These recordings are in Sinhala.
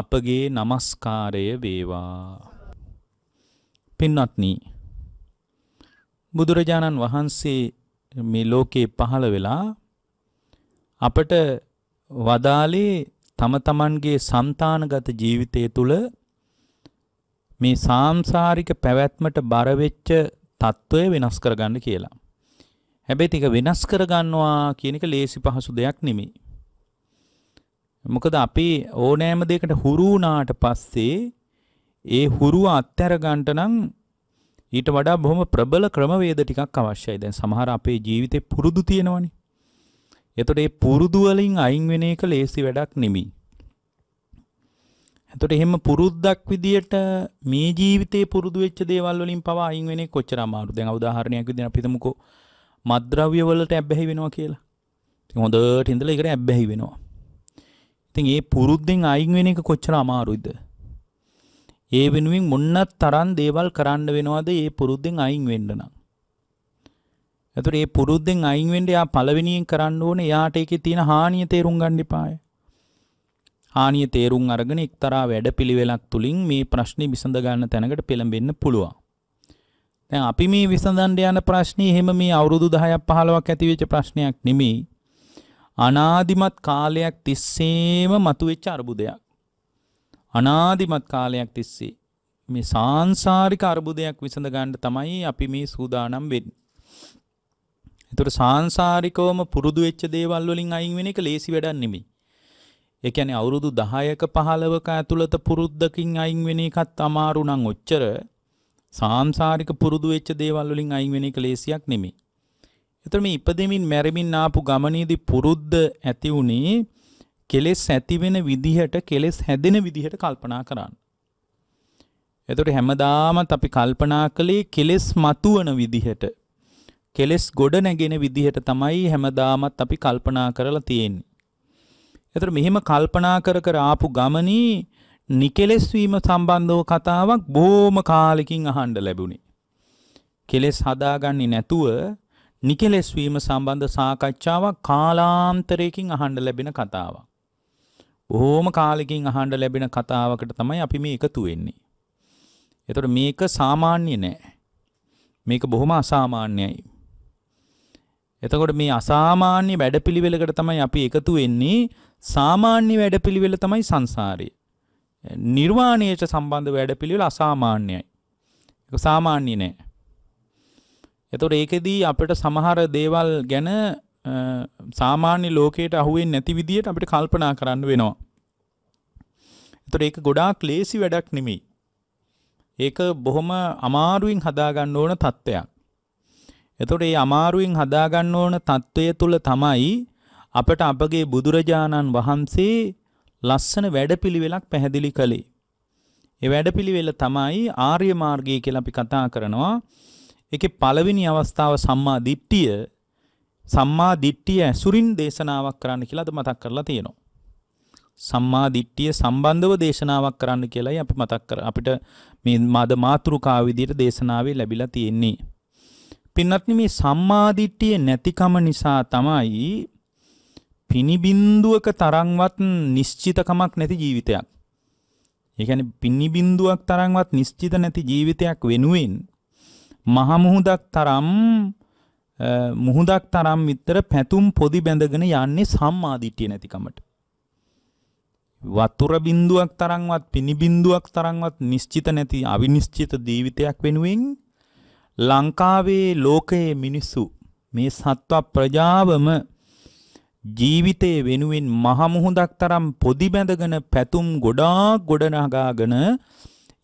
අපගේ নমස්කාරය වේවා. පින්වත්නි බුදුරජාණන් වහන්සේ මේ ලෝකේ පහළ වෙලා අපට වදාලේ තම තමන්ගේ సంతానගත ජීවිතය තුළ මේ සාංශාරික පැවැත්මට බර වෙච්ච తত্ত্বය වෙනස් කරගන්න කියලා. හැබැයි ටික වෙනස් කරගන්නවා කියන එක ලේසි පහසු දෙයක් නෙමෙයි. මොකද අපි ඕනෑම දෙයකට හුරු වුණාට පස්සේ ඒ හුරුව අත්හැර ගන්නට නම් ඊට වඩා බොහොම ප්‍රබල ක්‍රමවේද ටිකක් අවශ්‍යයි. දැන් සමහර අපේ ජීවිතේ පුරුදු තියෙනවනේ. එතකොට මේ පුරුදු වලින් අයින් වෙන එක ලේසි වැඩක් නෙමෙයි. එතකොට එහෙම පුරුද්දක් විදියට මේ ජීවිතේ පුරුදු වෙච්ච දේවල් වලින් පවා අයින් වෙන එක කොච්චර අමාරුද? දැන් උදාහරණයක් විදියට අපි හිතමුකෝ මත්ද්‍රව්‍ය වලට ඇබ්බැහි වෙනවා කියලා. ඉතින් හොඳට ඉඳලා ඒකට ඇබ්බැහි වෙනවා. ඉතින් ඒ පුරුද්දෙන් අයින් වෙන එක කොච්චර අමාරුයිද? ඒ වෙනුවෙන් මොන්න තරම් දේවල් කරන්න වෙනවද ඒ පුරුද්දෙන් අයින් වෙන්න නම්? එතකොට ඒ පුරුද්දෙන් අයින් වෙන්න යා පළවෙනියෙන් කරන්න ඕනේ යාට ඒකේ තියෙන හානිය තේරුම් ගන්න ඉපාය. හානිය තේරුම් අරගෙන එක්තරා වැඩපිළිවෙලක් තුලින් මේ ප්‍රශ්නේ විසඳ ගන්න තැනකට පෙළඹෙන්න පුළුවන්. දැන් අපි මේ විසඳන්න යන ප්‍රශ්නේ එහෙම මේ අවුරුදු 10ක් 15ක් ඇති වෙච්ච ප්‍රශ්නයක් නෙමෙයි. අනාදිමත් කාලයක් තිස්සේම මතුවෙච්ච අර්බුදයක්. අනාදිමත් කාලයක් තිස්සේ මේ සාංසාරික අර්බුදයක් විසඳ ගන්න තමයි අපි මේ සූදානම් වෙන්නේ. ඒතර සාංසාරිකවම පුරුදු වෙච්ච දේවල් වලින් අයින් වෙන එක ලේසි වැඩක් නෙමෙයි. ඒ කියන්නේ අවුරුදු 10ක 15ක ඇතුළත පුරුද්දකින් අයින් වෙන එකත් අමාරු නම් ඔච්චර සාංසාරික පුරුදු වෙච්ච දේවල් වලින් අයින් වෙන එක ලේසියක් නෙමෙයි. එතකොට මේ ඉපදෙමින් මැරෙමින් ආපු ගමනේදී පුරුද්ද ඇති උනේ කෙලෙස් ඇති වෙන විදිහට කෙලෙස් හැදෙන විදිහට කල්පනා කරන්න. එතකොට හැමදාමත් අපි කල්පනා කළේ කෙලෙස් මතුවන විදිහට. කෙලෙස් ගොඩ නැගෙන විදිහට තමයි හැමදාමත් අපි කල්පනා කරලා තියෙන්නේ. එතකොට මෙහෙම කල්පනා කර කර ආපු ගමනේ නිකෙලස් වීම සම්බන්ධව කතාවක් බොහොම කාලෙකින් අහන්න ලැබුණේ. කෙලස් හදාගන්නේ නැතුව නිකෙලෙස්වීම සම්බන්ධ සාකච්ඡාවක් කාලාන්තරයකින් අහන්ඩ ලැබෙන කතාවක්. ඕම කාලෙකින් අහන්ඩ ලැබෙන කතාවකට තමයි අපි මේ එකතු වෙන්නේ. එතොට මේක සාමාන්‍ය නෑ. මේක බොහොම අසාමාන්‍යයි. එතකොට මේ අසාමාන්‍ය වැඩපිළිවෙලකට තමයි අපි එකතු වෙන්නේ සාමාන්‍ය වැඩපිළිවෙල තමයි සංසාරය. නිර්වාණයට සම්බන්ධ වැඩපිළිවෙල අසාමාන්‍යයි. ඒක සාමාන්‍ය නෑ. එතොට ඒකෙදී අපට සමහර දේවල් ගැන සාමාන්‍ය ලෝකයට අහුවෙන් නැති විදියට අපිට කල්පනා කරන්න වෙනවා. එතොට ඒක ගොඩාක් ලේසි වැඩක් නෙමි. ඒක බොහොම අමාරුවෙන් හදාගන්න ඕන තත්ත්වයක්. එතොට ඒ අමාරුවෙන් හදාගන්න ඕන තත්ත්වය තුළ තමයි අපට අපගේ බුදුරජාණන් වහන්සේ ලස්සන වැඩපිළිවෙලක් පැහැදිලි කළේ. ඒ වැඩපිළිවෙල තමයි ආර්ය මාර්ගය කියලා අපි කතා කරනවා. ඒකේ පළවෙනි අවස්ථාව සම්මා දිට්ඨිය සම්මා දිට්ඨිය ඇසුරින් දේශනාවක් කරන්න කියලා අද මතක් කරලා තියෙනවා. සම්මා දිට්ඨිය සම්බන්ධව දේශනාවක් කරන්න කියලායි අපි මතක් කර අපිට මේ මාද මාත්‍රිකාව විදිහට දේශනාවේ ලැබිලා තියෙන්නේ. පින්වත්නි මේ සම්මා දිට්ඨිය නැතිකම නිසා තමයි පිනිබින්දුවක තරම්වත් නිශ්චිතකමක් නැති ජීවිතයක්. ඒ කියන්නේ පිනිබින්දුවක් තරම්වත් නිශ්චිත නැති ජීවිතයක් වෙනුවෙන් මහමුහුදක් තරම් මුහුදක් තරම් විතර පැතුම් පොදි බැඳගෙන යන්නේ සම්මාදිට්ඨිය නැතිකමට. වතුර බින්දුවක් තරම්වත් පිනි බින්දුවක් තරම්වත් නිශ්චිත නැති අවිනිශ්චිත ජීවිතයක් වෙනුවෙන් ලංකාවේ ලෝකයේ මිනිස්සු මේ සත්ව ප්‍රජාවම ජීවිතයේ වෙනුවෙන් මහමුහුදක් තරම් පොදි බැඳගෙන පැතුම් ගොඩාක් ගොඩනගාගෙන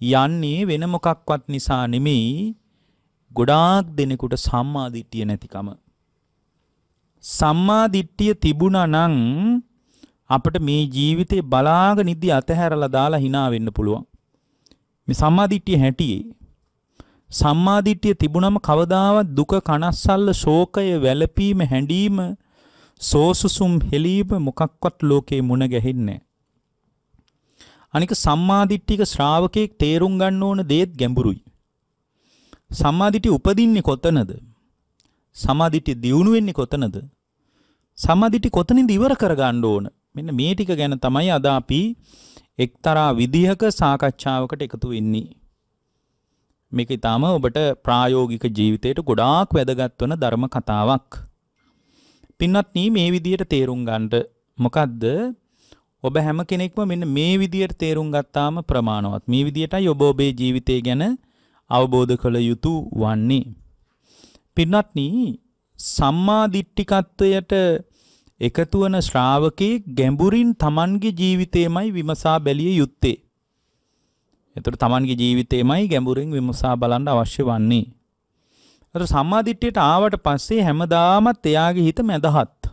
යන්නේ වෙන මොකක්වත් නිසා නෙමෙයි ගොඩාක් දෙනෙකුට සම්මා දිට්ඨිය නැතිකම සම්මා දිට්ඨිය තිබුණා නම් අපිට මේ ජීවිතේ බලාගෙන ඉඳි අතහැරලා දාලා hina වෙන්න පුළුවන් මේ සම්මා දිට්ඨිය හැටියේ සම්මා දිට්ඨිය තිබුණම කවදාවත් දුක කනස්සල්ල ශෝකය වැළපීම හැඬීම සෝසුසුම් හෙලීම මොකක්වත් ලෝකේ මුණ ගැහෙන්නේ අනික සම්මාදිට්ඨික ශ්‍රාවකෙක් තේරුම් ගන්න ඕන දේත් ගැඹුරුයි. සම්මාදිටි උපදින්නේ කොතනද? සමාධිටි දියුණු වෙන්නේ කොතනද? සමාධිටි කොතනින්ද ඉවර කරගන්න ඕන? මෙන්න මේ ටික ගැන තමයි අද අපි එක්තරා විදිහක සාකච්ඡාවකට එකතු වෙන්නේ. මේක ඊටාම ඔබට ප්‍රායෝගික ජීවිතයට ගොඩාක් වැදගත් වන ධර්ම කතාවක්. පින්වත්නි මේ විදිහට තේරුම් ගන්නට මොකද්ද? ඔබ හැම කෙනෙක්ම මෙන්න මේ විදිහට තේරුම් ගත්තාම ප්‍රමාණවත්. මේ විදිහටයි ඔබ ඔබේ ජීවිතය ගැන අවබෝධ කළ යුතු වන්නේ. පින්නත්න සම්මාදිට්ටිකත්වයට එකතු වන ශ්‍රාවකයෙක් ගැඹුරින් තමන්ගේ ජීවිතේමයි විමසා බැලිය යුත්තේ. එතකොට තමන්ගේ ජීවිතේමයි ගැඹුරින් විමසා බලන්න අවශ්‍ය වන්නේ. අර සම්මාදිට්ඨියට ආවට පස්සේ හැමදාමත් එයාගේ හිත මැදහත්.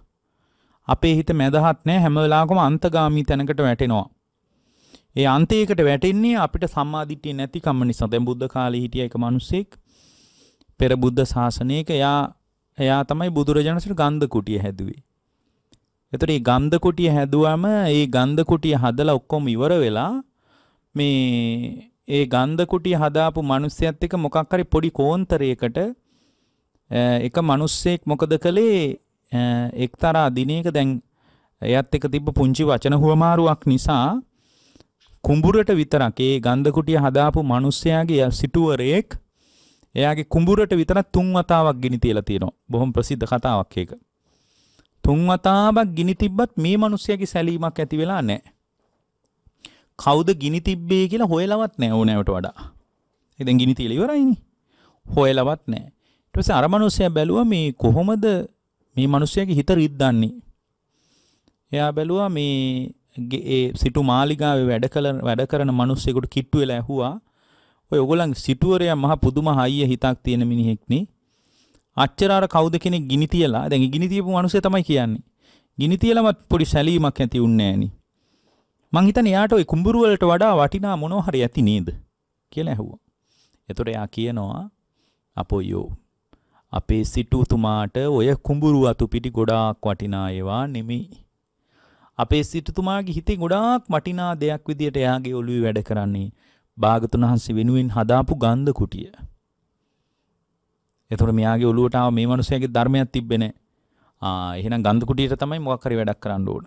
අපේ හිත මැදහත් නෑ හැම වෙලාවකම අන්තගාමී තැනකට වැටෙනවා. ඒ අන්තයකට වැටෙන්නේ අපිට සම්මාධිට්‍යය නැතිකම නිසා දැන් බුද්ධ කාලේ හිටිය එක මිනිසෙක් පෙර බුද්ධ ශාසනයක එයා එයා තමයි බුදුරජාණන්සට ගන්ධ කුටිය හැදුවේ. එතකොට මේ ගන්ධ කුටිය හැදුවම මේ ගන්ධ කුටිය හදලා ඔක්කොම ඉවර වෙලා මේ ඒ ගන්ධ කුටිය හදාපු මිනිස්සයත් එක්ක මොකක් හරි පොඩි කෝන්තරයකට එක මිනිස්සෙක් මොකද කළේ එක්තරා දිනයක දැන් එයත් එක තිබ්බ පුංචි වචන හුවමාරුවක් නිසා කුඹුරට විතරක් ඒ ගන්ධකුටිය හදාපු මිනිස්සයාගේ සිටුවරයෙක් එයාගේ කුඹුරට විතරක් තුන් වතාවක් ගිනි තියලා තියෙනවා. බොහොම ප්‍රසිද්ධ කතාවක් ඒක. තුන් වතාවක් ගිනි තිබ්බත් මේ මිනිස්සයාගේ සැලීමක් ඇති වෙලා නැහැ. කවුද ගිනි තිබ්බේ කියලා හොයලවත් නැහැ ඕනෑවට වඩා. ඒ දැන් ගිනි තියලා ඉවරයිනේ. හොයලවත් නැහැ. ඊට පස්සේ අර මිනිස්සයා බැලුවා මේ කොහොමද මේ මිනිස්සයාගේ හිත රිද්දන්නේ. එයා බැලුවා මේ ඒ සිටු මාලිගාවේ වැඩ කළ වැඩ කරන මිනිස්සෙකුට කිට්ටු වෙලා ඇහුවා ඔය ඔයගොල්ලන් සිටුවරයා මහ පුදුම හයිය හිතක් තියෙන මිනිහෙක්නේ අච්චර අර කවුද කෙනෙක් ගිනි තියලා දැන් ගිනි තියපු මිනිස්සය තමයි කියන්නේ ගිනි තියලමත් පොඩි සැලීමක් ඇති වුන්නේ නෑනේ මං හිතන්නේ එයාට ওই කුඹුරු වලට වඩා වටිනා මොනව හරි ඇති නේද කියලා ඇහුවා එතකොට එයා කියනවා අපෝ යෝ අපේ සිටුතුමාට ඔය කුඹුරු අතු පිටි ගොඩාක් වටිනා ඒවා නෙමෙයි අපේ සිටුතුමාගේ හිතේ ගොඩාක් වටිනා දෙයක් විදියට එයාගේ ඔළුවේ වැඩ කරන්නේ භාගතුන් වහන්සේ වෙනුවෙන් හදාපු ගන්ධ කුටිය. එතකොට මෙයාගේ ඔළුවට ආව මේ මිනිස්යාගේ ධර්මයක් තිබ්බේ නැහැ. ආ එහෙනම් ගන්ධ කුටියට තමයි මොකක් හරි වැඩක් කරන්න ඕන.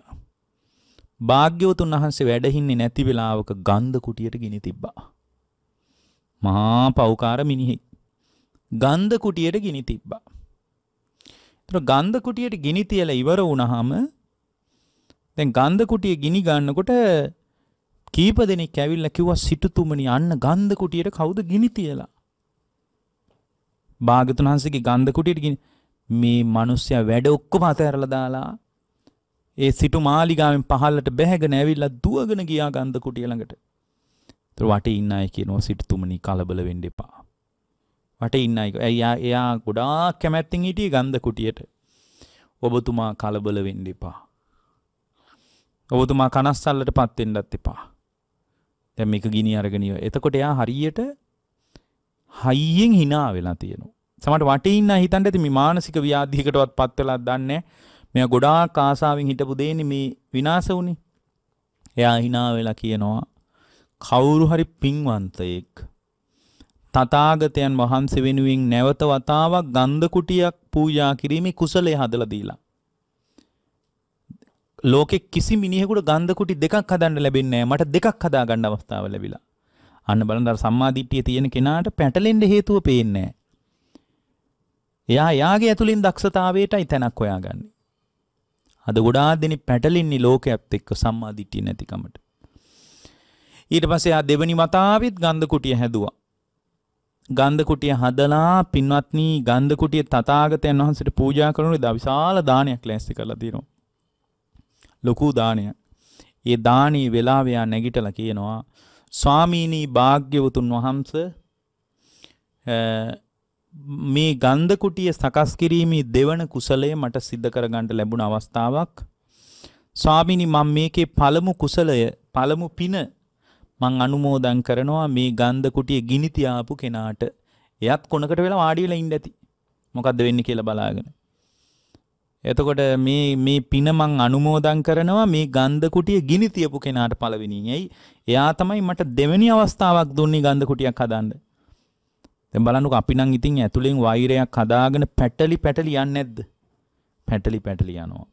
භාග්‍යවතුන් වහන්සේ වැඩහින්නේ නැති වෙලාවක ගන්ධ කුටියට ගිනි තිබ්බා. මහා පෞකාර මිනිහෙක්. ගන්ධ කුටියට ගිනි තිබ්බා. ඒතර ගන්ධ කුටියට ගිනි තියලා ඉවර වුණාම දැන් ගන්ධකුටිය ගිනි ගන්නකොට කීප දෙනෙක් ඇවිල්ලා කිව්වා සිටුතුමනි අන්න ගන්ධකුටියට කවුද ගිනි තියලා. භාගතුන් වහන්සේගේ ගන්ධකුටියට ගිනි මේ මිනිස්සයා වැඩ ඔක්කොම අතහැරලා දාලා ඒ සිටු මාලිගාවෙන් පහළට බැහැගෙන ඇවිල්ලා දුවගෙන ගියා ගන්ධකුටිය ළඟට. ඒතර වටේ ඉන්න අය කියනවා සිටුතුමනි කලබල වෙන්න එපා. වටේ ඉන්න අය එයා එයා ගොඩාක් කැමැත්තෙන් හිටියේ ගන්ධකුටියට. ඔබතුමා කලබල වෙන්න එපා. ඔබතුමා කනස්සල්ලට පත්වෙන්නත් එපා. දැන් මේක ගිනි අරගෙනියෝ. එතකොට එයා හරියට හයියෙන් hina වෙලා තියෙනවා. සමහර වටේ ඉන්න හිතන්න ඇති මේ මානසික ව්‍යාධියකටවත් පත් වෙලා දන්නේ මෙයා ගොඩාක් ආසාවෙන් හිටපු දෙන්නේ මේ විනාශ වුනේ. එයා hina වෙලා කියනවා කවුරු හරි පින්වන්තයෙක් තථාගතයන් වහන්සේ වෙනුවෙන් නැවත වතාවක් ගන්ධ කුටියක් පූජා කිරීමේ කුසලයේ හදලා දීලා ලෝකෙ කිසි මිනිහෙකුට ගන්ධකුටි දෙකක් හදන්න ලැබෙන්නේ මට දෙකක් හදා ගන්න අවස්ථාව ලැබිලා. අන්න බලන්න අර සම්මාදිට්ඨිය තියෙන කෙනාට පැටලෙන්න හේතුව පේන්නේ නැහැ. එයා යාගේ ඇතුලින් දක්ෂතාවයටයි තැනක් හොයාගන්නේ. අද ගොඩාක් දෙනෙක් පැටලින්නේ ලෝකයේත් එක්ක සම්මාදිට්ඨිය නැතිකමට. ඊට පස්සේ ආ දෙවෙනි වතාවෙත් ගන්ධකුටිය හැදුවා. ගන්ධකුටිය හදලා පින්වත්නි ගන්ධකුටිය තථාගතයන් වහන්සේට පූජා කරන විශාල දානයක් ලෑස්ති කරලා තියෙනවා. ලොකු දානය. ඒ දානී වෙලාව එයා නැගිටලා කියනවා ස්වාමීනි භාග්‍යවතුන් වහන්ස මේ ගන්ධ කුටිය සකස් කිරීමේ දෙවන කුසලය මට සිද්ධ කරගන්න ලැබුණ අවස්ථාවක් ස්වාමීනි මම මේකේ පළමු කුසලය පළමු පින මං අනුමෝදන් කරනවා මේ ගන්ධ කුටිය ගිනි තියාපු කෙනාට එයත් කොනකට වෙලා වාඩි වෙලා ඉන්න ඇති මොකද්ද වෙන්නේ කියලා බලාගෙන එතකොට මේ මේ පින මං අනුමෝදන් කරනවා මේ ගන්ධ කුටිය ගිනි තියපු කෙනාට පළවෙනියෙන්. එයි එයා තමයි මට දෙවෙනි අවස්ථාවක් දුන්නේ ගන්ධ කුටියක් හදන්න. දැන් බලන්නකෝ අපි නම් ඉතින් ඇතුලෙන් වෛරයක් හදාගෙන පැටලි පැටලි යන්නේ නැද්ද? පැටලි පැටලි යනවා.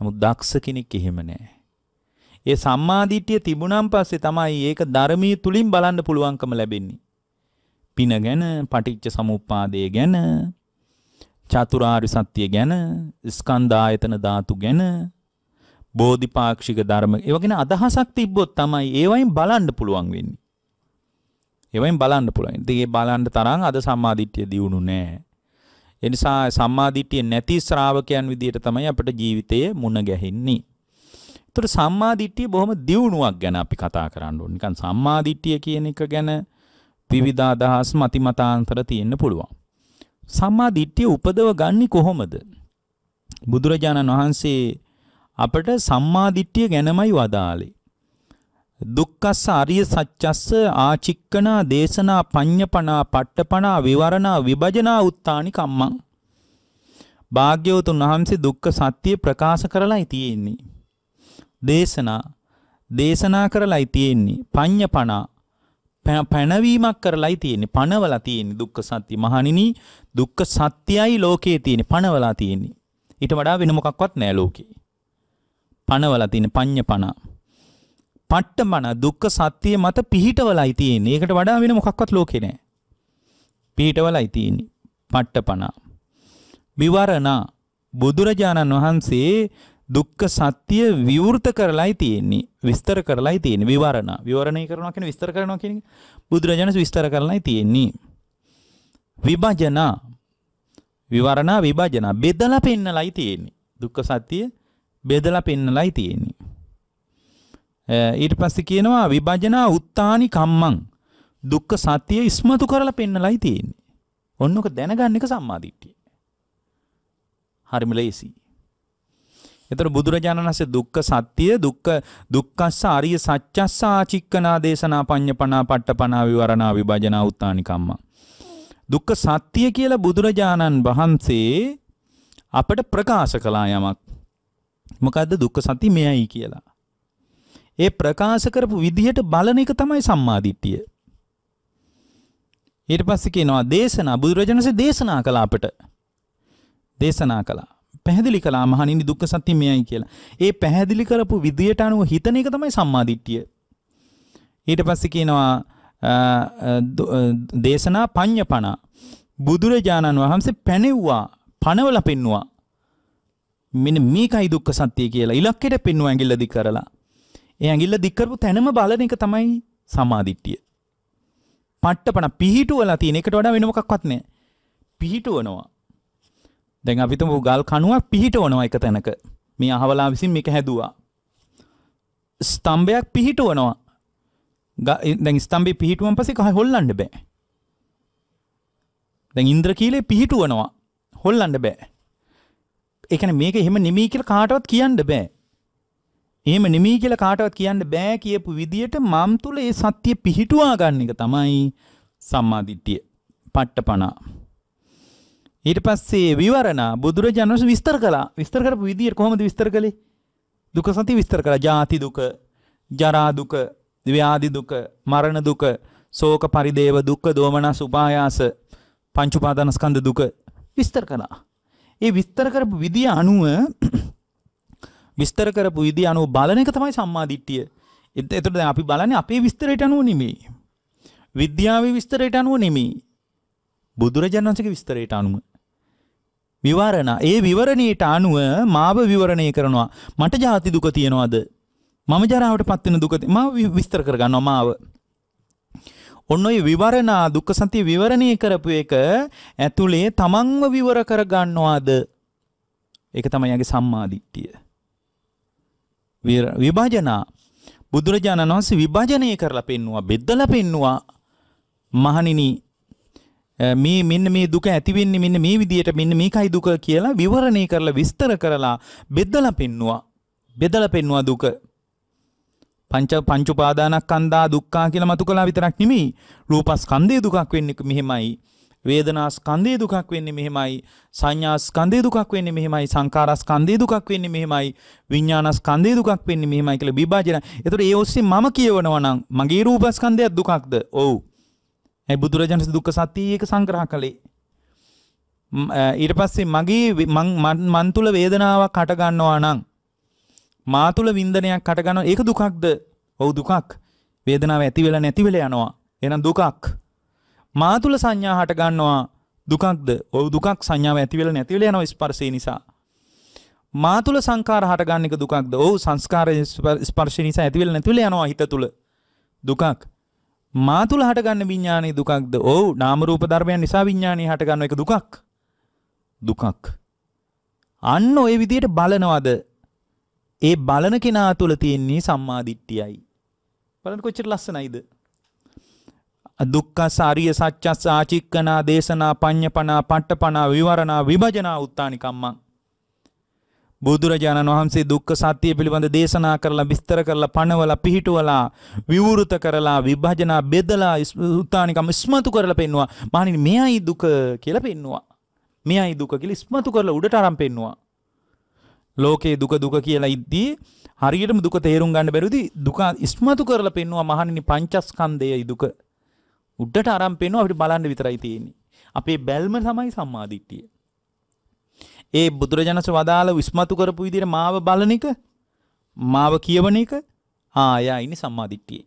නමුත් දක්ෂ කෙනෙක් එහෙම නෑ. ඒ සම්මාදිට්ඨිය තිබුණාන් පස්සේ තමයි ඒක ධර්මීය තුලින් බලන්න පුළුවන්කම ලැබෙන්නේ. පින ගැන, පටිච්ච සමුප්පාදය ගැන, චතුරාර්ය සත්‍ය ගැන, ස්කන්ධ ආයතන ධාතු ගැන, බෝධිපාක්ෂික ධර්ම ඒව ගැන අදහසක් තිබ්බොත් තමයි ඒවයින් බලන්න පුළුවන් වෙන්නේ. ඒවයින් බලන්න පුළුවන්. ඉතින් ඒ බලන්න තරම් අද සම්මාදිට්ඨිය දියුණු නෑ. ඒ නිසා සම්මාදිට්ඨිය නැති ශ්‍රාවකයන් විදියට තමයි අපිට ජීවිතයේ මුණ ගැහෙන්නේ. ඒතර සම්මාදිට්ඨිය බොහොම දියුණුවක් ගැන අපි කතා කරන්න ඕනේ. නිකන් සම්මාදිට්ඨිය කියන එක ගැන විවිධ අදහස් මතිමතාන්තර තියෙන්න පුළුවන්. සම්මා දිට්ඨිය උපදව ගන්නේ කොහොමද? බුදුරජාණන් වහන්සේ අපට සම්මා දිට්ඨිය ගැනමයි වදාළේ. දුක්ඛස්ස ආර්ය සත්‍යස්ස ආචික්කනා දේශනා පඤ්ඤපනා පට්ඨපනා විවරණා විභජනා උත්තානි කම්මං භාග්‍යවතුන් වහන්සේ දුක්ඛ සත්‍ය ප්‍රකාශ කරලායි තියෙන්නේ දේශනා දේශනා කරලායි තියෙන්නේ පඤ්ඤපනා පැනවීමක් කරලයි තියෙන්නේ පනවලා තියෙන්නේ දුක්ඛ සත්‍ය මහණෙනි දුක්ඛ සත්‍යයි ලෝකයේ තියෙන්නේ පනවලා තියෙන්නේ ඊට වඩා වෙන මොකක්වත් නැහැ ලෝකේ පනවලා තියෙන පඤ්ඤපණ පට්ඨමන දුක්ඛ සත්‍ය මත පිහිටවලයි තියෙන්නේ ඒකට වඩා වෙන මොකක්වත් ලෝකේ නැහැ පිහිටවලයි තියෙන්නේ පට්ඨපණ විවරණ බුදුරජාණන් වහන්සේ දුක්ඛ සත්‍ය විවෘත කරලායි තියෙන්නේ විස්තර කරලායි තියෙන්නේ විවරණ විවරණය කරනවා කියන්නේ විස්තර කරනවා කියන එක බුදුරජාණන් විස්තර කරලායි තියෙන්නේ විභජන විවරණ විභජන බෙදලා පෙන්නලායි තියෙන්නේ දුක්ඛ සත්‍ය බෙදලා පෙන්නලායි තියෙන්නේ ඊට පස්සේ කියනවා විභජන උත්තානි කම්මං දුක්ඛ සත්‍ය ඉස්මතු කරලා පෙන්නලායි තියෙන්නේ ඔන්නක දැනගන්න එක සම්මාදිට්ඨිය හරිම ලේසියි එතකොට බුදුරජාණන් වහන්සේ දුක්ඛ සත්‍ය දුක්ඛ දුක්ඛස්ස ආර්ය සත්‍යස්ස ආචික්කනා දේශනා පඤ්ඤපනා පට්ඨපනා විවරණා විභජනා උත්තානිකම්මා දුක්ඛ සත්‍ය කියලා බුදුරජාණන් වහන්සේ අපට ප්‍රකාශ කළා යමක් මොකද්ද දුක්ඛ සත්‍ය මෙයයි කියලා ඒ ප්‍රකාශ කරපු විදිහට බලන එක තමයි සම්මාදිට්ඨිය ඊට පස්සේ කියනවා දේශනා බුදුරජාණන්සේ දේශනා කළා අපට දේශනා කළා පැහැදිලි කළා මහණෙනි දුක්ඛ සත්‍ය මෙයයි කියලා. ඒ පැහැදිලි කරපු විදියට අනුව හිතන එක තමයි සම්මාදිට්ඨිය. ඊට පස්සේ කියනවා දේශනා පඤ්ඤපණ බුදුරජාණන් වහන්සේ පැනෙව්වා පණවල පෙන්නවා. මෙන්න මේකයි දුක්ඛ සත්‍ය කියලා ඉලක්කයට පෙන්වුවා ඇඟිල්ල දික් කරලා. ඒ ඇඟිල්ල දික් කරපු තැනම බලන එක තමයි සම්මාදිට්ඨිය. පට්ටපණ පිහිටුවලා තියෙන එකට වඩා වෙන මොකක්වත් නැහැ. පිහිටුවනවා. දැන් අපිතුම ගල් කනුවක් පිහිට වනවා එක තැනක මේ අහවලා විසින් මේක හැදවා. ස්තම්භයක් පිහිට වනවා දැන් ස්තම්බි පිහිටුවන් පසේ කහ හොල්ලන්න බෑ. දැන් ඉන්ද්‍ර කීලේ පිහිටුවනවා හොල්ලන්න බෑ. එකන මේක එහෙම නිමී කියල කාටවත් කියන්න බෑ. එහෙම නිමී කියල කාටවත් කියන්න බෑ කියපු විදියට මම් තුළ ඒ සත්‍යය පිහිටුවා ගන්න එක තමයි සම්මාධිට්ටිය පට්ට පනා. ඊට පස්සේ විවරණ බුදුරජාණන් වහන්සේ විස්තර කළා. විස්තර කරපු විදියට කොහොමද විස්තර කළේ? දුක සති විස්තර කළා. ජාති දුක, ජරා දුක, ව්‍යාධි දුක, මරණ දුක, ශෝක පරිදේව දුක්ඛ, දෝමනස් උපායාස, පංච උපාදානස්කන්ධ දුක විස්තර කළා. ඒ විස්තර කරපු විදිය අනුව විස්තර කරපු විදිය අනුව බලන එක තමයි සම්මාදිට්ඨිය. එතකොට දැන් අපි බලන්නේ අපේ විස්තරයට අනුව නෙමෙයි. විද්‍යාවේ විස්තරයට අනුව නෙමෙයි. බුදුරජාණන් වහන්සේගේ විස්තරයට අනුව. විවරණ. ඒ විවරණයට අනුව මාව විවරණය කරනවා. මට ජාති දුක තියෙනවද? මම ජරාවට පත් වෙන දුක මම විස්තර කරගන්නවා මාව. ඔන්න ඔය විවරණා දුක්ඛ සත්‍ය විවරණය කරපු එක ඇතුලේ තමන්ව විවර කරගන්නවාද? ඒක තමයි යගේ සම්මා දිට්ඨිය. විභජනා බුදුරජාණන් වහන්සේ විභජනය කරලා පෙන්නවා බෙදලා පෙන්නවා මහණෙනි මේ මෙන්න මේ දුක ඇතිවෙන්නේ මෙන්න මේ විදියට මෙන්න මේකයි දුක කියලා විවරණය කරලා විස්තර කරලා බෙදලා පෙන්නවා. බෙදලා පෙන්නවා දුක. පංච පංචඋපාදානස්කන්ධා දුක්ඛා කියලා මතු කළා විතරක් නෙමෙයි. රූපස්කන්ධයේ දුකක් වෙන්නේ මෙහෙමයි. වේදනාස්කන්ධයේ දුකක් වෙන්නේ මෙහෙමයි සංඥාස්කන්ධයේ දුකක් වෙන්නේ මෙහෙමයි සංකාරස්කන්ධයේ දුකක් වෙන්නේ මෙහෙමයි විඥානස්කන්ධයේ දුකක් වෙන්නේ මෙහෙමයි කියලා විභාජන. ඒතකොට ඒ ඔස්සේ මම කියවනවා නම් මගේ රූපස්කන්ධයත් දුකක්ද? ඔව්. ඇයි බුදුරජාණන් දුක්ඛ සත්‍යය ඒක සංග්‍රහ කළේ. ඊට පස්සේ මගේ මන් තුල වේදනාවක් හට ගන්නවා නම් මා තුල වින්දනයක් හට ගන්නවා ඒක දුකක්ද? ඔව් දුකක්. වේදනාව ඇති වෙලා නැති වෙලා යනවා. එහෙනම් දුකක්. මා තුල සංඥා හට ගන්නවා දුකක්ද? ඔව් දුකක් සංඥාව ඇති වෙලා නැති වෙලා යනවා ස්පර්ශය නිසා. මා තුල සංකාර හට ගන්න එක දුකක්ද? ඔව් සංස්කාර ස්පර්ශය නිසා ඇති වෙලා නැති වෙලා යනවා හිත තුල. දුකක්. මා තුළ හටගන්න විඤ්ඥානය දුකක්ද ඔවු නාමරූප ධර්මයන් නිසා විඤ්ඥානය හටගන්න එක දුකක් දුකක්. අන්න ඔය විදියට බලනවද ඒ බලන කෙනා තුළ තියෙන්නේ සම්මාධිට්ටියයි. බලන කොච්චට ලස්සනයිද. දුක්ක සාරිය සච්චස් ආචික්කනා දේශනා පං්ඥ පනා පට්ට පනා විවරණා විභජනා උත්තානිකම්මක්. බුදුරජාණන් වහන්සේ දුක්ඛ සත්‍ය පිළිබඳ දේශනා කරලා විස්තර කරලා පණවලා පිහිටුවලා විවෘත කරලා විභජනා බෙදලා උත්තානිකම් ඉස්මතු කරලා පෙන්නවා මහණෙනි මෙයයි දුක කියලා පෙන්නවා මෙයයි දුක කියලා ඉස්මතු කරලා උඩට අරන් පෙන්නවා ලෝකේ දුක දුක කියලා ඉද්දී හරියටම දුක තේරුම් ගන්න බැරිදී දුක ඉස්මතු කරලා පෙන්නවා මහණෙනි පංචස්කන්ධයයි දුක උඩට අරන් පෙන්නවා අපිට බලන්න විතරයි තියෙන්නේ අපේ බැල්ම තමයි සම්මාදිට්ඨිය ඒ බුදුරජාණන්ස වදාළ විස්මතු කරපු විදිහට මාව බලන එක මාව කියවන එක ආයා ඉන්නේ සම්මාදිට්ඨියේ.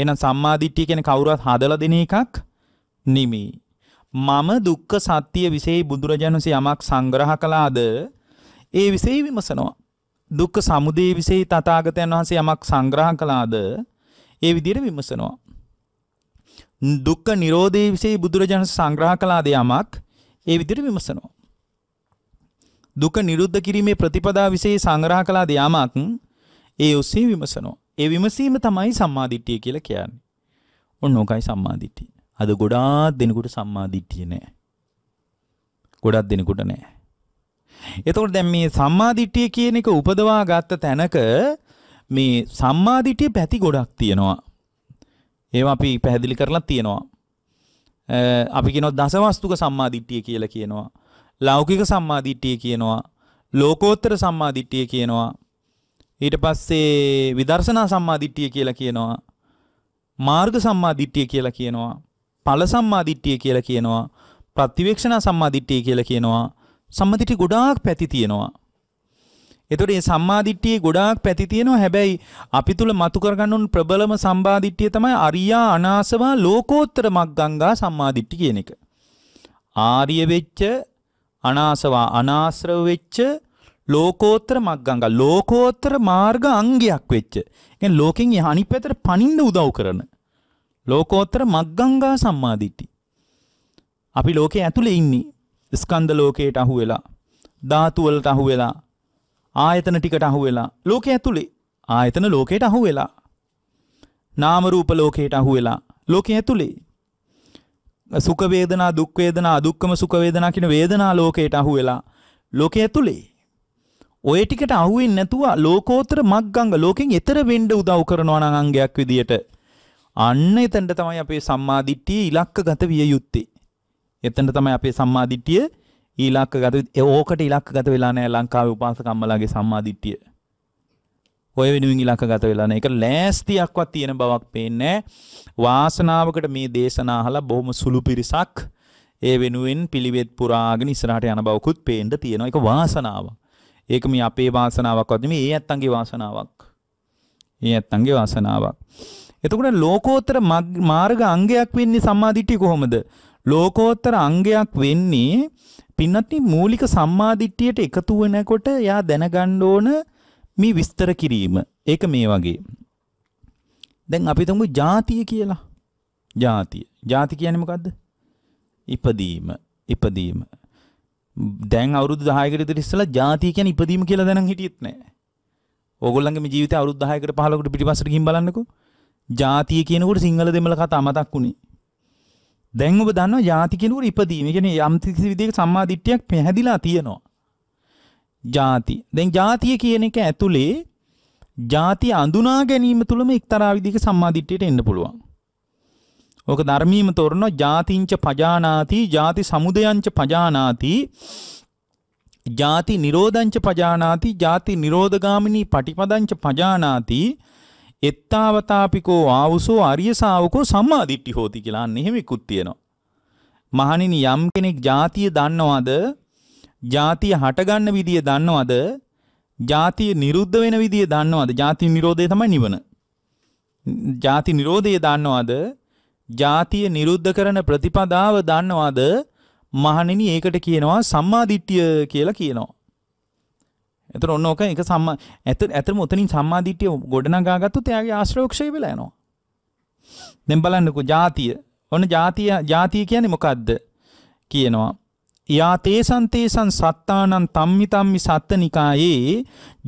එහෙනම් සම්මාදිට්ඨිය කියන්නේ කවුරුත් හදලා දෙන එකක් නෙමෙයි. මම දුක්ඛ සත්‍ය વિશેයි බුදුරජාණන්සේ යමක් සංග්‍රහ කළාද ඒ વિશેයි විමසනවා. දුක්ඛ සමුදය વિશેයි තථාගතයන් වහන්සේ යමක් සංග්‍රහ කළාද ඒ විදිහට විමසනවා. දුක්ඛ නිරෝධය વિશેයි බුදුරජාණන් සංග්‍රහ කළාද යමක් ඒ විදිහට විමසනවා. දුක නිරුද්ධ කිරීමේ ප්‍රතිපදා વિશે සංග්‍රහ කළ දයාමක් ඒ ඔස්සේ විමසනවා. ඒ විමසීම තමයි සම්මාදිට්ඨිය කියලා කියන්නේ. ඔන්න ඕකයි සම්මාදිට්ඨිය. අද ගොඩාක් දෙනෙකුට සම්මාදිට්ඨිය නෑ. ගොඩක් දෙනෙකුට නෑ. එතකොට දැන් මේ සම්මාදිට්ඨිය කියන එක උපදවා ගත්ත තැනක මේ සම්මාදිට්ඨිය පැති ගොඩක් තියෙනවා. ඒවා අපි පැහැදිලි කරලා තියෙනවා. අපි කියනවා දසවස්තුක සම්මාදිට්ඨිය කියලා කියනවා. ලෞකික සම්මාධිට්ටිය කියනවා ලෝකෝත්තර සම්මාධිට්ටිය කියනවා ඊට පස්සේ විදර්ශනා සම්මාධිට්ටිය කියලා කියනවා මාර්ග සම්මාධිට්ටිය කියලා කියනවා ඵල සම්මාධිට්ටිය කියලා කියනවා ප්‍රතිවේක්ෂණ සම්මාධිට්ටිය කියලා කියනවා සම්මාදිට්ටි ගොඩාක් පැති තියෙනවා එතකොට මේ සම්මාදිට්ඨියේ ගොඩාක් පැති තියෙනවා. හැබැයි අපි තුල මතු කරගන්න උන් ප්‍රබලම සම්මාදිට්ඨිය තමයි අරියා අනාසවා ලෝකෝත්තර මග්ගංගා සම්මාදිට්ඨි කියන එක. ආර්ය වෙච්ච අනාසවා අනාශ්‍රව වෙච්ච ලෝකෝත්තර මග්ගංග ලෝකෝත්තර මාර්ග අංගයක් වෙච්ච. කියන්නේ ලෝකෙන් යහනි පැතර පනින්න උදව් කරන ලෝකෝත්තර මග්ගංගා සම්මාදිට්ඨි. අපි ලෝකේ ඇතුලේ ඉන්නේ ස්කන්ධ ලෝකයට අහු වෙලා ධාතු වලට අහු වෙලා ආයතන ටිකට අහු වෙලා ලෝකේ ඇතුලේ ආයතන ලෝකයට අහු වෙලා නාම රූප ලෝකයට අහු වෙලා ලෝකේ ඇතුලේ සුඛ වේදනා දුක් වේදනා අදුක්කම සුඛ වේදනා කියන වේදනා ලෝකයට අහු වෙලා ලෝකයේ ඇතුලේ ඔය ටිකට අහු වෙන්නේ නැතුව ලෝකෝත්තර මග්ගංග ලෝකෙන් එතර වෙන්න උදව් කරනවා නම් අංගයක් විදියට අන්න එතනට තමයි අපේ සම්මාදිට්ඨිය ඉලක්කගත විය යුත්තේ එතනට තමයි අපේ සම්මාදිට්ඨිය ඉලක්කගත ඕකට ඉලක්කගත වෙලා නැහැ ලංකාවේ උපාසකම්මලාගේ සම්මාදිට්ඨිය ඔය වෙනුවෙන් ඉලක්ක ගත වෙලා නැහැ. ඒක ලෑස්තියක්වත් තියෙන බවක් පේන්නේ වාසනාවකට මේ දේශනා අහලා බොහොම සුළු පිරිසක් ඒ වෙනුවෙන් පිළිවෙත් පුරාගෙන ඉස්සරහට යන බවකුත් පේන්න තියෙනවා. ඒක වාසනාවක්. ඒක මේ අපේ වාසනාවක්වත් නෙමෙයි. ඒ ඇත්තන්ගේ වාසනාවක්. ඒ ඇත්තන්ගේ වාසනාවක්. එතකොට ලෝකෝත්තර මාර්ග අංගයක් වෙන්නේ සම්මාදිට්ඨිය කොහොමද? ලෝකෝත්තර අංගයක් වෙන්නේ පින්නත් මූලික සම්මාදිට්ඨියට එකතු වෙනකොට එයා දැනගන්න ඕන මේ විස්තර කිරීම ඒක මේ වගේ. දැන් අපි තුමු ජාතිය කියලා. ජාතිය. ජාති කියන්නේ මොකද්ද? ඉපදීම. ඉපදීම. දැන් අවුරුදු 10කට විතර ඉස්සලා ජාතිය කියන්නේ ඉපදීම කියලා දැනන් හිටියෙත් නැහැ. ඕගොල්ලන්ගේ මේ ජීවිතය අවුරුදු 10කට 15කට පිටිපස්සට ගිහින් බලන්නකෝ. ජාතිය කියනකොට සිංහල දෙමළ කතා මතක් වුණේ. දැන් ඔබ දන්නවා ජාති කියනකොට ඉපදීම. ඒ කියන්නේ යම් කිසි විදිහක සම්මා දිට්ඨියක් පැහැදිලා තියෙනවා. ಜಾති. දැන් ಜಾතිය කියන එක ඇතුලේ ಜಾති අඳුනා ගැනීම තුළම එක්තරා විදිහක සම්මාදිට්ඨියට එන්න පුළුවන්. ඕක ධර්මීයම තෝරනවා ಜಾතිංච පජානාති, ಜಾති සමුදයංච පජානාති, ಜಾති නිරෝධංච පජානාති, ಜಾති නිරෝධගාමිනී පටිපදංච පජානාති. එත්තාවතාපිකෝ ආවුසෝ අරිය ශාවකෝ සම්මාදිට්ඨි හෝති කියලා අන්න එහෙම ඉක්ුත් තියෙනවා. මහණෙනි යම් කෙනෙක් ಜಾතිය දන්නවද ජාතිය හටගන්න විදිය දන්නවද? ජාතිය නිරුද්ධ වෙන විදිය දන්නවද? ජාති නිරෝධය තමයි නිවන. ජාති නිරෝධය දන්නවද? ජාතිය නිරුද්ධ කරන ප්‍රතිපදාව දන්නවද? මහණෙනි ඒකට කියනවා සම්මාදිට්ඨිය කියලා කියනවා. එතන ඔන්න ඕක එක සම්මා ඇත ඇතම උතනින් සම්මාදිට්ඨිය ගොඩනගා ගත්තොත් එයාගේ ආශ්‍රයෝක්ෂය වෙලා යනවා. දැන් බලන්නකෝ ජාතිය. ඔන්න ජාතිය ජාතිය කියන්නේ මොකද්ද? කියනවා. යා තේසන් තේසන් සත්තානං තම්මි තම්මි සත්ත නිකායේ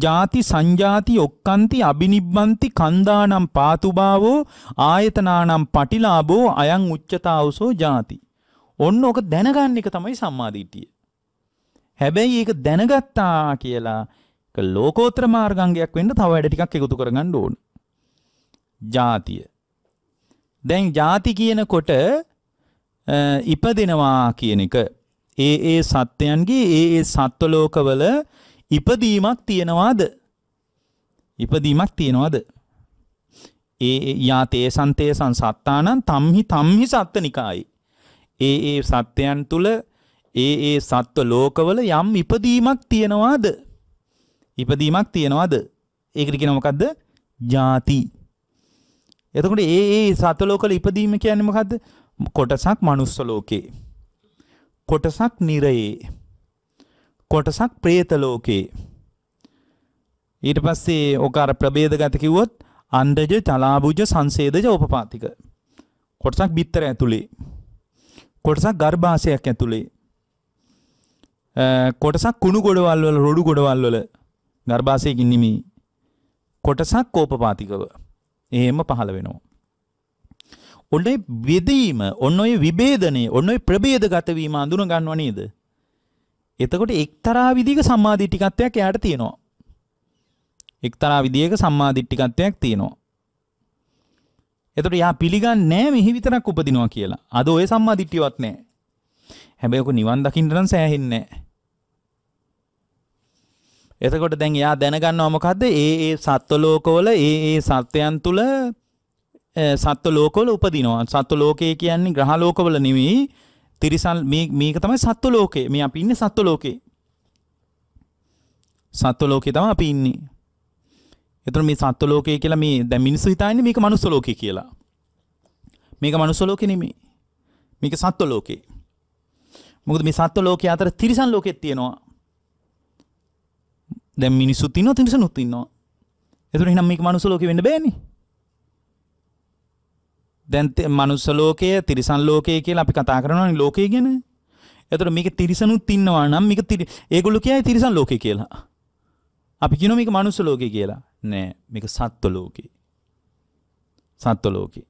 ಜಾති සංජාති ඔක්칸ති අබිනිබ්බන්ති කන්දානම් පාතුභාවෝ ආයතනානම් පටිලාභෝ අයං උච්චතාවසෝ ಜಾති ඔන්න ඕක දැනගන්න එක තමයි සම්මාදිටිය හැබැයි ඒක දැනගත්තා කියලා ලෝකෝත්තර මාර්ගාංගයක් වෙන්න තව වැඩ ටිකක් එකතු කරගන්න ඕන. ಜಾතිය. දැන් ಜಾති කියනකොට ඉපදෙනවා කියන එක ඒ ඒ සත්වයන්ගේ ඒ ඒ සත්වලෝකවල ඉපදීමක් තියෙනවාද ඉපදීමක් තියෙනවාද ඒ යාතේ සන්තේ සංසත්තානන් තම්හි තම්හි සත්ත නිකායි ඒ ඒ සත්‍යයන් තුළ ඒ ඒ සත්ව ලෝකවල යම් ඉපදීමක් තියෙනවාද ඉපදීමක් තියෙනවාද ඒකට කියන මොකද්ද ಜಾති එතකොට ඒ ඒ සත්ව ලෝකවල ඉපදීම කියන්නේ මොකද්ද කොටසක් manuss ලෝකේ කොටසක් නිරයේ කොටසක් പ്രേත ලෝකේ ඊට පස්සේ ඕක අර ප්‍රභේදගත කිව්වොත් අණ්ඩජ තලාබුජ සංසේදජ උපපාතික කොටසක් බිත්තර ඇතුලේ කොටසක් ගර්භාෂයක් ඇතුලේ කොටසක් කුණු ගොඩවල් වල රොඩු ගොඩවල් වල ගර්භාෂයකින් නිමි කොටසක් කෝපපාතිකව එහෙම පහළ වෙනවා ඔන්න බෙදීම ඔන්න ඔය විභේදනය ඔන්න ඔය ප්‍රබේද ගතවීම අඳුන ගන්නව නේද. එතකොට එක්තරා විදික සම්මාධිට්ටිකත්වයක් යට තියෙනවා. එක්තරා විදික සම්මාධිට්ටිකත්වයක් තියෙනවා. එතට යා පිළිගන්න නෑ මෙහි විතරක් උපදිනවා කියලා අද ඔය සම්මාධිට්ටියවත් නෑ. හැබැයකු නිවන් දකිින්ටරන් සෑහෙන්නේ. එතකොට දැන් යා දැනගන්න අමකක්ද ඒ ඒ සත්ව ලෝකවල ඒ ඒ සත්වයන් තුළ සත්ව ලෝකවල උපදිනවා සත්ව ලෝකය කියන්නේ ග්‍රහ ලෝකවල නෙවෙයි තිරිසන් මේක තමයි සත්ව ලෝකේ මේ අපි ඉන්නේ සත්ව ලෝකේ සත්ව ලෝකේ තමයි අපි ඉන්නේ එතකොට මේ සත්ව ලෝකය කියලා මේ දැන් මිනිස්සු හිතන්නේ මේක මනුස්ස ලෝකේ කියලා මේක මනුස්ස ලෝකේ නෙමෙයි මේක සත්ව ලෝකේ මොකද මේ සත්ව ලෝකයේ අතර තිරිසන් ලෝකෙත් තියෙනවා දැන් මිනිස්සුත් ඉන්නවා තිරිසනුත් ඉන්නවා එතකොට එහෙනම් මේක මනුස්ස ලෝකේ වෙන්න බෑනේ දැන් මනුස්ස ලෝකය තිරිසන් ලෝකය කියලා අපි කතා කරනවා ලෝකය ගැන. එතකොට මේක තිරිසනුත් ඉන්නවා නම් මේක ඒගොල්ලෝ කියයි තිරිසන් ලෝකය කියලා. අපි කියනවා මේක මනුස්ස ලෝකය කියලා. නෑ මේක සත්ත්ව ලෝකේ. සත්ත්ව ලෝකේ.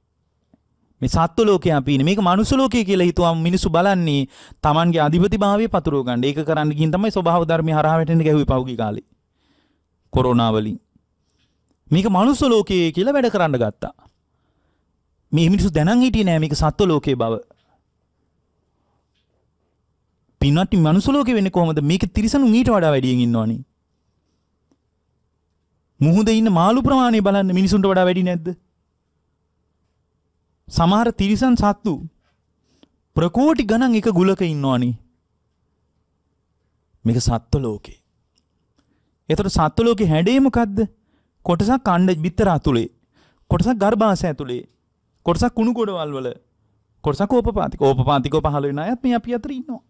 මේ සත්ත්ව ලෝකේ අපි ඉන්නේ. මේක මනුස්ස ලෝකේ කියලා හිතුවම මිනිස්සු බලන්නේ Tamanගේ අධිපතිභාවය පතුරව ගන්න. ඒක කරන්න ගින් තමයි ස්වභාව ධර්මයේ හරහා වැටෙන්න ගැහුවේ පහුගිය කාලේ. කොරෝනා වලින්. මේක මනුස්ස ලෝකයේ කියලා වැඩ කරන්න ගත්තා. මේ මිනිස්සු දැනන් හිටියේ නෑ මේක සත්ව ලෝකයේ බව. පින්වත් මේ මනුස්ස ලෝකේ වෙන්නේ කොහොමද? මේක තිරිසනුන් ඊට වඩා වැඩියෙන් ඉන්නවනේ. මුහුදේ ඉන්න මාළු ප්‍රමාණය බලන්න මිනිසුන්ට වඩා වැඩි නැද්ද? සමහර තිරිසන් සත්තු ප්‍රකෝටි ගණන් එක ගුලක ඉන්නවනේ. මේක සත්ව ලෝකේ. එතකොට සත්ව ලෝකේ හැඩේ මොකද්ද? කොටසක් අණ්ඩ බිත්තර ඇතුලේ. කොටසක් ගර්භාෂය ඇතුලේ. කොටසක් කුණු ගොඩවල්වල කොටසක් ඕපපාතික ඕපපාතිකෝ පහළ වෙන අයත් මේ අපි අතර ඉන්නවා.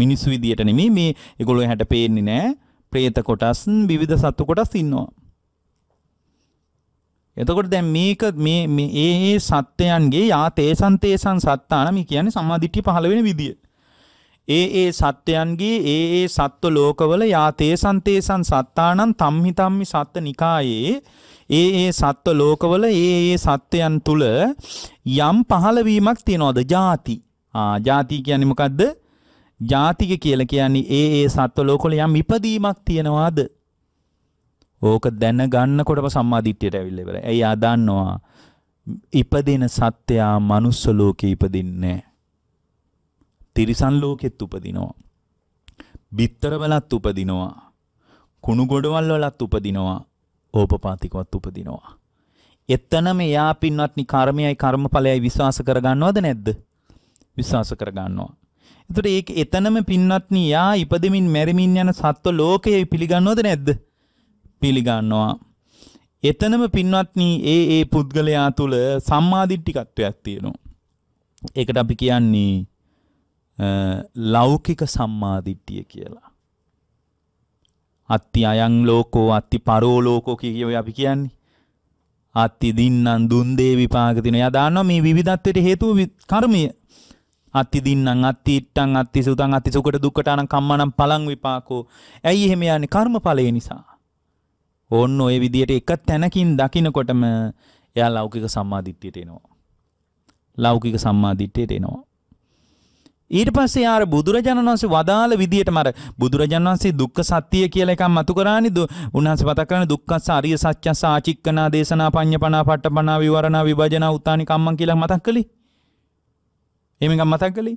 මිනිස්සු විදියට නෙමෙයි මේ ඒගොල්ලෝ හැට පේන්නේ නෑ. പ്രേත කොටස් විවිධ සත්තු කොටස් ඉන්නවා. එතකොට දැන් මේක මේ මේ ඒ ඒ සත්‍යයන්ගේ යා තේසන් තේසන් සත්තාන මේ කියන්නේ සම්මාදිට්ඨිය පහළ වෙන විදිය. ඒ ඒ සත්‍යයන්ගේ ඒ ඒ සත්ව ලෝකවල යා තේසන් තේසන් සත්තානං තම්හි තම්මි සත්ත නිකායේ ඒ ඒ සත්ව ලෝකවල ඒ ඒ සත්වයන් තුළ යම් පහළවීමක් තියෙනවද ජාති ජාති කියන්නේ මොකක්ද ජාතික කියලා කියන්නේ ඒ ඒ සත්ව ලෝකවල යම් ඉපදීමක් තියෙනවාද ඕක දැන ගන්නකොටම සම්මාදිට්ඨියට ඇවිල්ලා ඉවරයි. එයා දන්නවා ඉපදින සත්වයා manuss ලෝකේ ඉපදින්නේ නැහැ. තිරිසන් ලෝකෙත් උපදිනවා. බිත්තර වලත් උපදිනවා. කුණු ගොඩවල් වලත් උපදිනවා. හෝපපාතිකවත් උපදිනවා. එතනම එයා පින්වත්නි කර්මයයි කර්මඵලයයි විශ්වාස කරගන්නවද නැද්ද? විශ්වාස කරගන්නවා. එතකොට ඒක එතනම පින්වත්නි යා ඉපදෙමින් මැරෙමින් යන සත්ව ලෝකය පිළිගන්නවද නැද්ද? පිළිගන්නවා. එතනම පින්වත්නි ඒ ඒ පුද්ගලයා තුල සම්මාදිට්ඨිකත්වයක් තියෙනවා. ඒකට අපි කියන්නේ ලෞකික සම්මාදිට්ඨිය කියලා. අත්ති අයං ලෝකෝ අත්ති පරෝ ලෝකෝ කිය ඔය අපි කියන්නේ. අත්ති දින්නම් දුන් දේ විපාක දින. එයා දාන්නවා මේ විවිධත්වයට හේතුව කර්මය. අත්ති දින්නම් අත්ති ඉට්ටම් අත්ති සුතම් අත්ති සුකට දුක්කට අනං කම්මනම් පලං විපාකෝ. ඇයි එහෙම යන්නේ කර්මඵලය නිසා. ඕන්න ඔය විදියට එක තැනකින් දකිනකොටම එයා ලෞකික සම්මාදිට්ඨියට එනවා. ලෞකික සම්මාදිට්ඨියට එනවා. ඊට පස්සේ ආර බුදුරජාණන් වහන්සේ වදාළ විදියට මර බුදුරජාණන් වහන්සේ දුක්ඛ සත්‍ය කියලා එකක් මතු කරානි උන්වහන්සේ මතක් කරන්නේ දුක්ඛස්ස අරිය සත්‍යස්ස ආචික්කනා දේශනා පඤ්ඤපනා පට්ඨපනා විවරණා විභජනා උත්තානි කම්මං කියලා මතක් කළේ. එහෙම එකක් මතක් කළේ.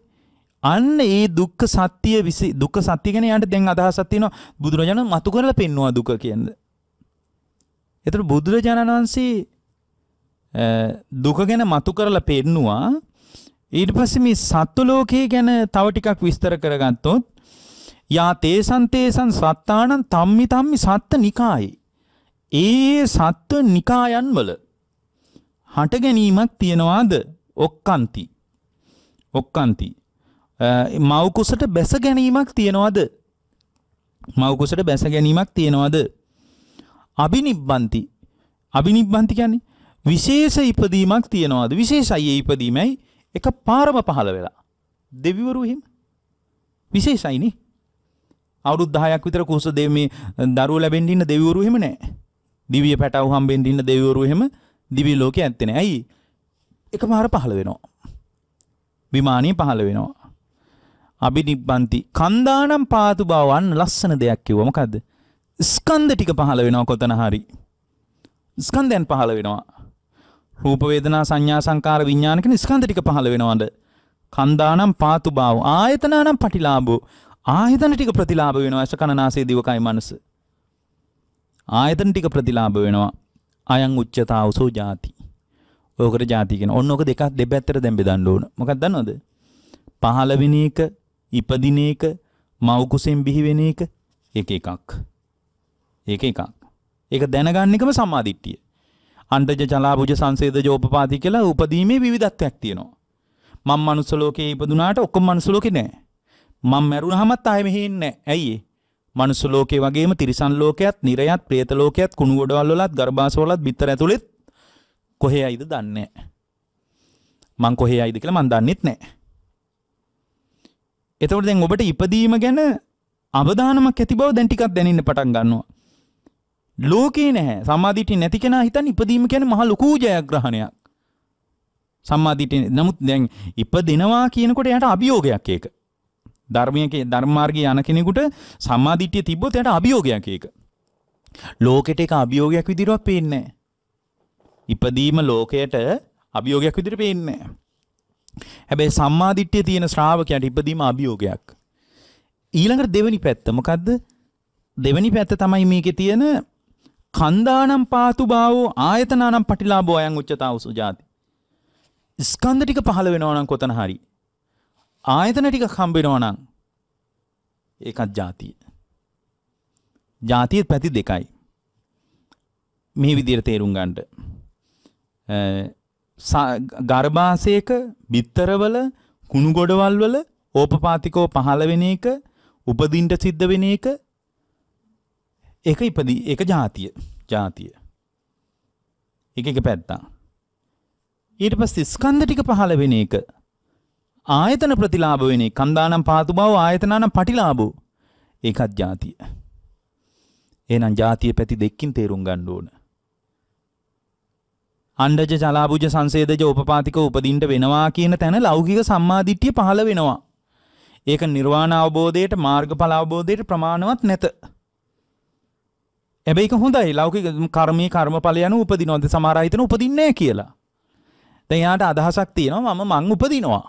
අන්න ඒ දුක්ඛ සත්‍ය විසි දුක්ඛ සත්‍ය ගැන යාට දැන් අදහසක් තියෙනවා බුදුරජාණන් මතු කරලා පෙන්නවා දුක කියන්නේ. එතකොට බුදුරජාණන් වහන්සේ දුක ගැන මතු කරලා පෙන්නවා ඊට පස්සේ මේ සත්ව ලෝකයේ ගැන තව ටිකක් විස්තර කරගත්තොත් යා තේසන් තේසන් සත්තානං තම්මි තම්මි සත්ත නිකායි. ඒ සත්ව නිකායන්වල හට ගැනීමක් තියෙනවාද ඔක්කන්ති. ඔක්කන්ති. මවකුසට බැස ගැනීමක් තියෙනවාද මවකුසට බැස ගැනීමක් තියෙනවාද අභිනිබ්බන්ති අභිනිබ්බන්ති කියන්නේ විශේෂ ඉපදීමක් තියෙනවාද විශේෂයි ඉපදීමයි එක පාරම පහළ වෙලා. දෙවිවරු එහෙම. විශේෂයිනේ. අවුරුදු 10ක් විතර කුස දෙව මේ දරුවෝ ලැබෙන්න ඉන්න දෙවිවරු එහෙම නැහැ. දිව්‍ය පැටව් හම්බෙන්න ඉන්න දෙවිවරු එහෙම දිවි ලෝකේ ඇත්තේ නැහැ. ඇයි? එකපාර පහළ වෙනවා. විමානයේ පහළ වෙනවා. අබිනිබ්බන්ති කන්දානම් පාතු බවන් ලස්සන දෙයක් කිව්වා. මොකද්ද? ස්කන්ධ ටික පහළ වෙනවා කොතන හරි. ස්කන්ධයන් පහළ වෙනවා. රූප වේදනා සංඥා සංකාර විඥාන කියන ස්කන්ධ ටික පහළ වෙනවද? කන්දානම් පාතු බාව ආයතනානම් පටිලාභෝ ආයතන ටික ප්‍රතිලාභ වෙනවා අසකනාසේ දිවකයි මනස. ආයතන ටික ප්‍රතිලාභ වෙනවා. අයං උච්චතා උසෝ ಜಾති. ඕකට ಜಾති කියන. ඔන්න ඔක දෙකක් දෙපැත්තට දැන් බෙදන්න ඕන. මොකක්ද දන්නවද? 15 වෙනි එක ඉපදින එක මව් කුසෙන් බිහි වෙන එක ඒක එකක්. ඒක එකක්. ඒක දැනගන්න එකම සම්මාදිට්ඨිය. අන්ටජ චලාභුජ සංසේද ජෝපපාති කියලා උපදීමේ විවිධත්වයක් තියෙනවා. මං මනුස්ස ලෝකේ ඉපදුනාට ඔක්කොම මනුස්ස ලෝකේ නෑ. මං මැරුණාමත් ආයෙ මෙහි ඉන්නේ නෑ. ඇයි මනුස්ස ලෝකේ වගේම තිරිසන් ලෝකයක්, නිරයත්, പ്രേත ලෝකයක්, කුණු ගොඩවල් වලත්, ගර්භාෂ වලත්, බිත්තර ඇතුළෙත් කොහේ ආයිද දන්නේ නෑ. මං කොහේ ආයිද කියලා මං දන්නෙත් නෑ. එතකොට දැන් ඔබට ඉපදීම ගැන අවධානමක් ඇති බව දැන් ටිකක් දැනෙන්න පටන් ගන්නවා. ලෝකේ නැහැ. සම්මාදිටිය නැති කෙනා හිතන්නේ ඉපදීම කියන්නේ මහ ලොකු ජයග්‍රහණයක්. සම්මාදිටිය නමුත් දැන් ඉපදෙනවා කියනකොට එයාට අභියෝගයක් ඒක. ධර්මයේ ධර්මාර්ගයේ යන කෙනෙකුට සම්මාදිටිය තිබ්බොත් එයාට අභියෝගයක් ඒක. ලෝකෙට ඒක අභියෝගයක් විදිහට පේන්නේ ඉපදීම ලෝකයට අභියෝගයක් විදිහට පේන්නේ හැබැයි සම්මාදිට්ඨිය තියෙන ශ්‍රාවකයන්ට ඉපදීම අභියෝගයක්. ඊළඟට දෙවෙනි පැත්ත මොකද්ද? දෙවෙනි පැත්ත තමයි මේකේ තියෙන කන්දානම් පාතු බාවෝ ආයතනානම් පටිලාබෝ අයන් උච්චතාව සුජාති. ස්කන්ධ ටික පහළ වෙනවනම් කොතන හරි. ආයතන ටික හම්බෙනවනම් ඒකත් ජාතිය. ජාතියත් පැති දෙකයි. මේ විදියට තේරුම් ගන්නට. ගර්භාසයක බිත්තරවල කුණු ගොඩවල් වල ඕපපාතිකව පහළ වෙන එක උපදින්ට සිද්ධ වෙන එක ඒක ඉපදී ඒක ජාතිය ජාතිය. එක එක පැත්තා. ඊට පස්සේ ස්කන්ධ ටික පහළ වෙන එක ආයතන ප්‍රතිලාභ වෙන එක කන්දානම් පාතු බව ආයතනානම් පටිලාභෝ ඒකත් ජාතිය. එහෙනම් ජාතිය පැති දෙකකින් තේරුම් ගන්න ඕන. අණ්ඩජ ජලාභුජ සංසේදජ උපපාතික උපදින්ට වෙනවා කියන තැන ලෞකික සම්මාදිට්ඨිය පහළ වෙනවා. ඒක නිර්වාණ අවබෝධයට මාර්ගඵල අවබෝධයට ප්‍රමාණවත් නැත. ඇබැයික හොඳයි ලෞකික කර්මය කර්මඵල යන උපදිනොද සමහරහිතන උපදින්නේ කියලා. දැන් යාට අදහසක් තියෙනවා මම මං උපදිනවා.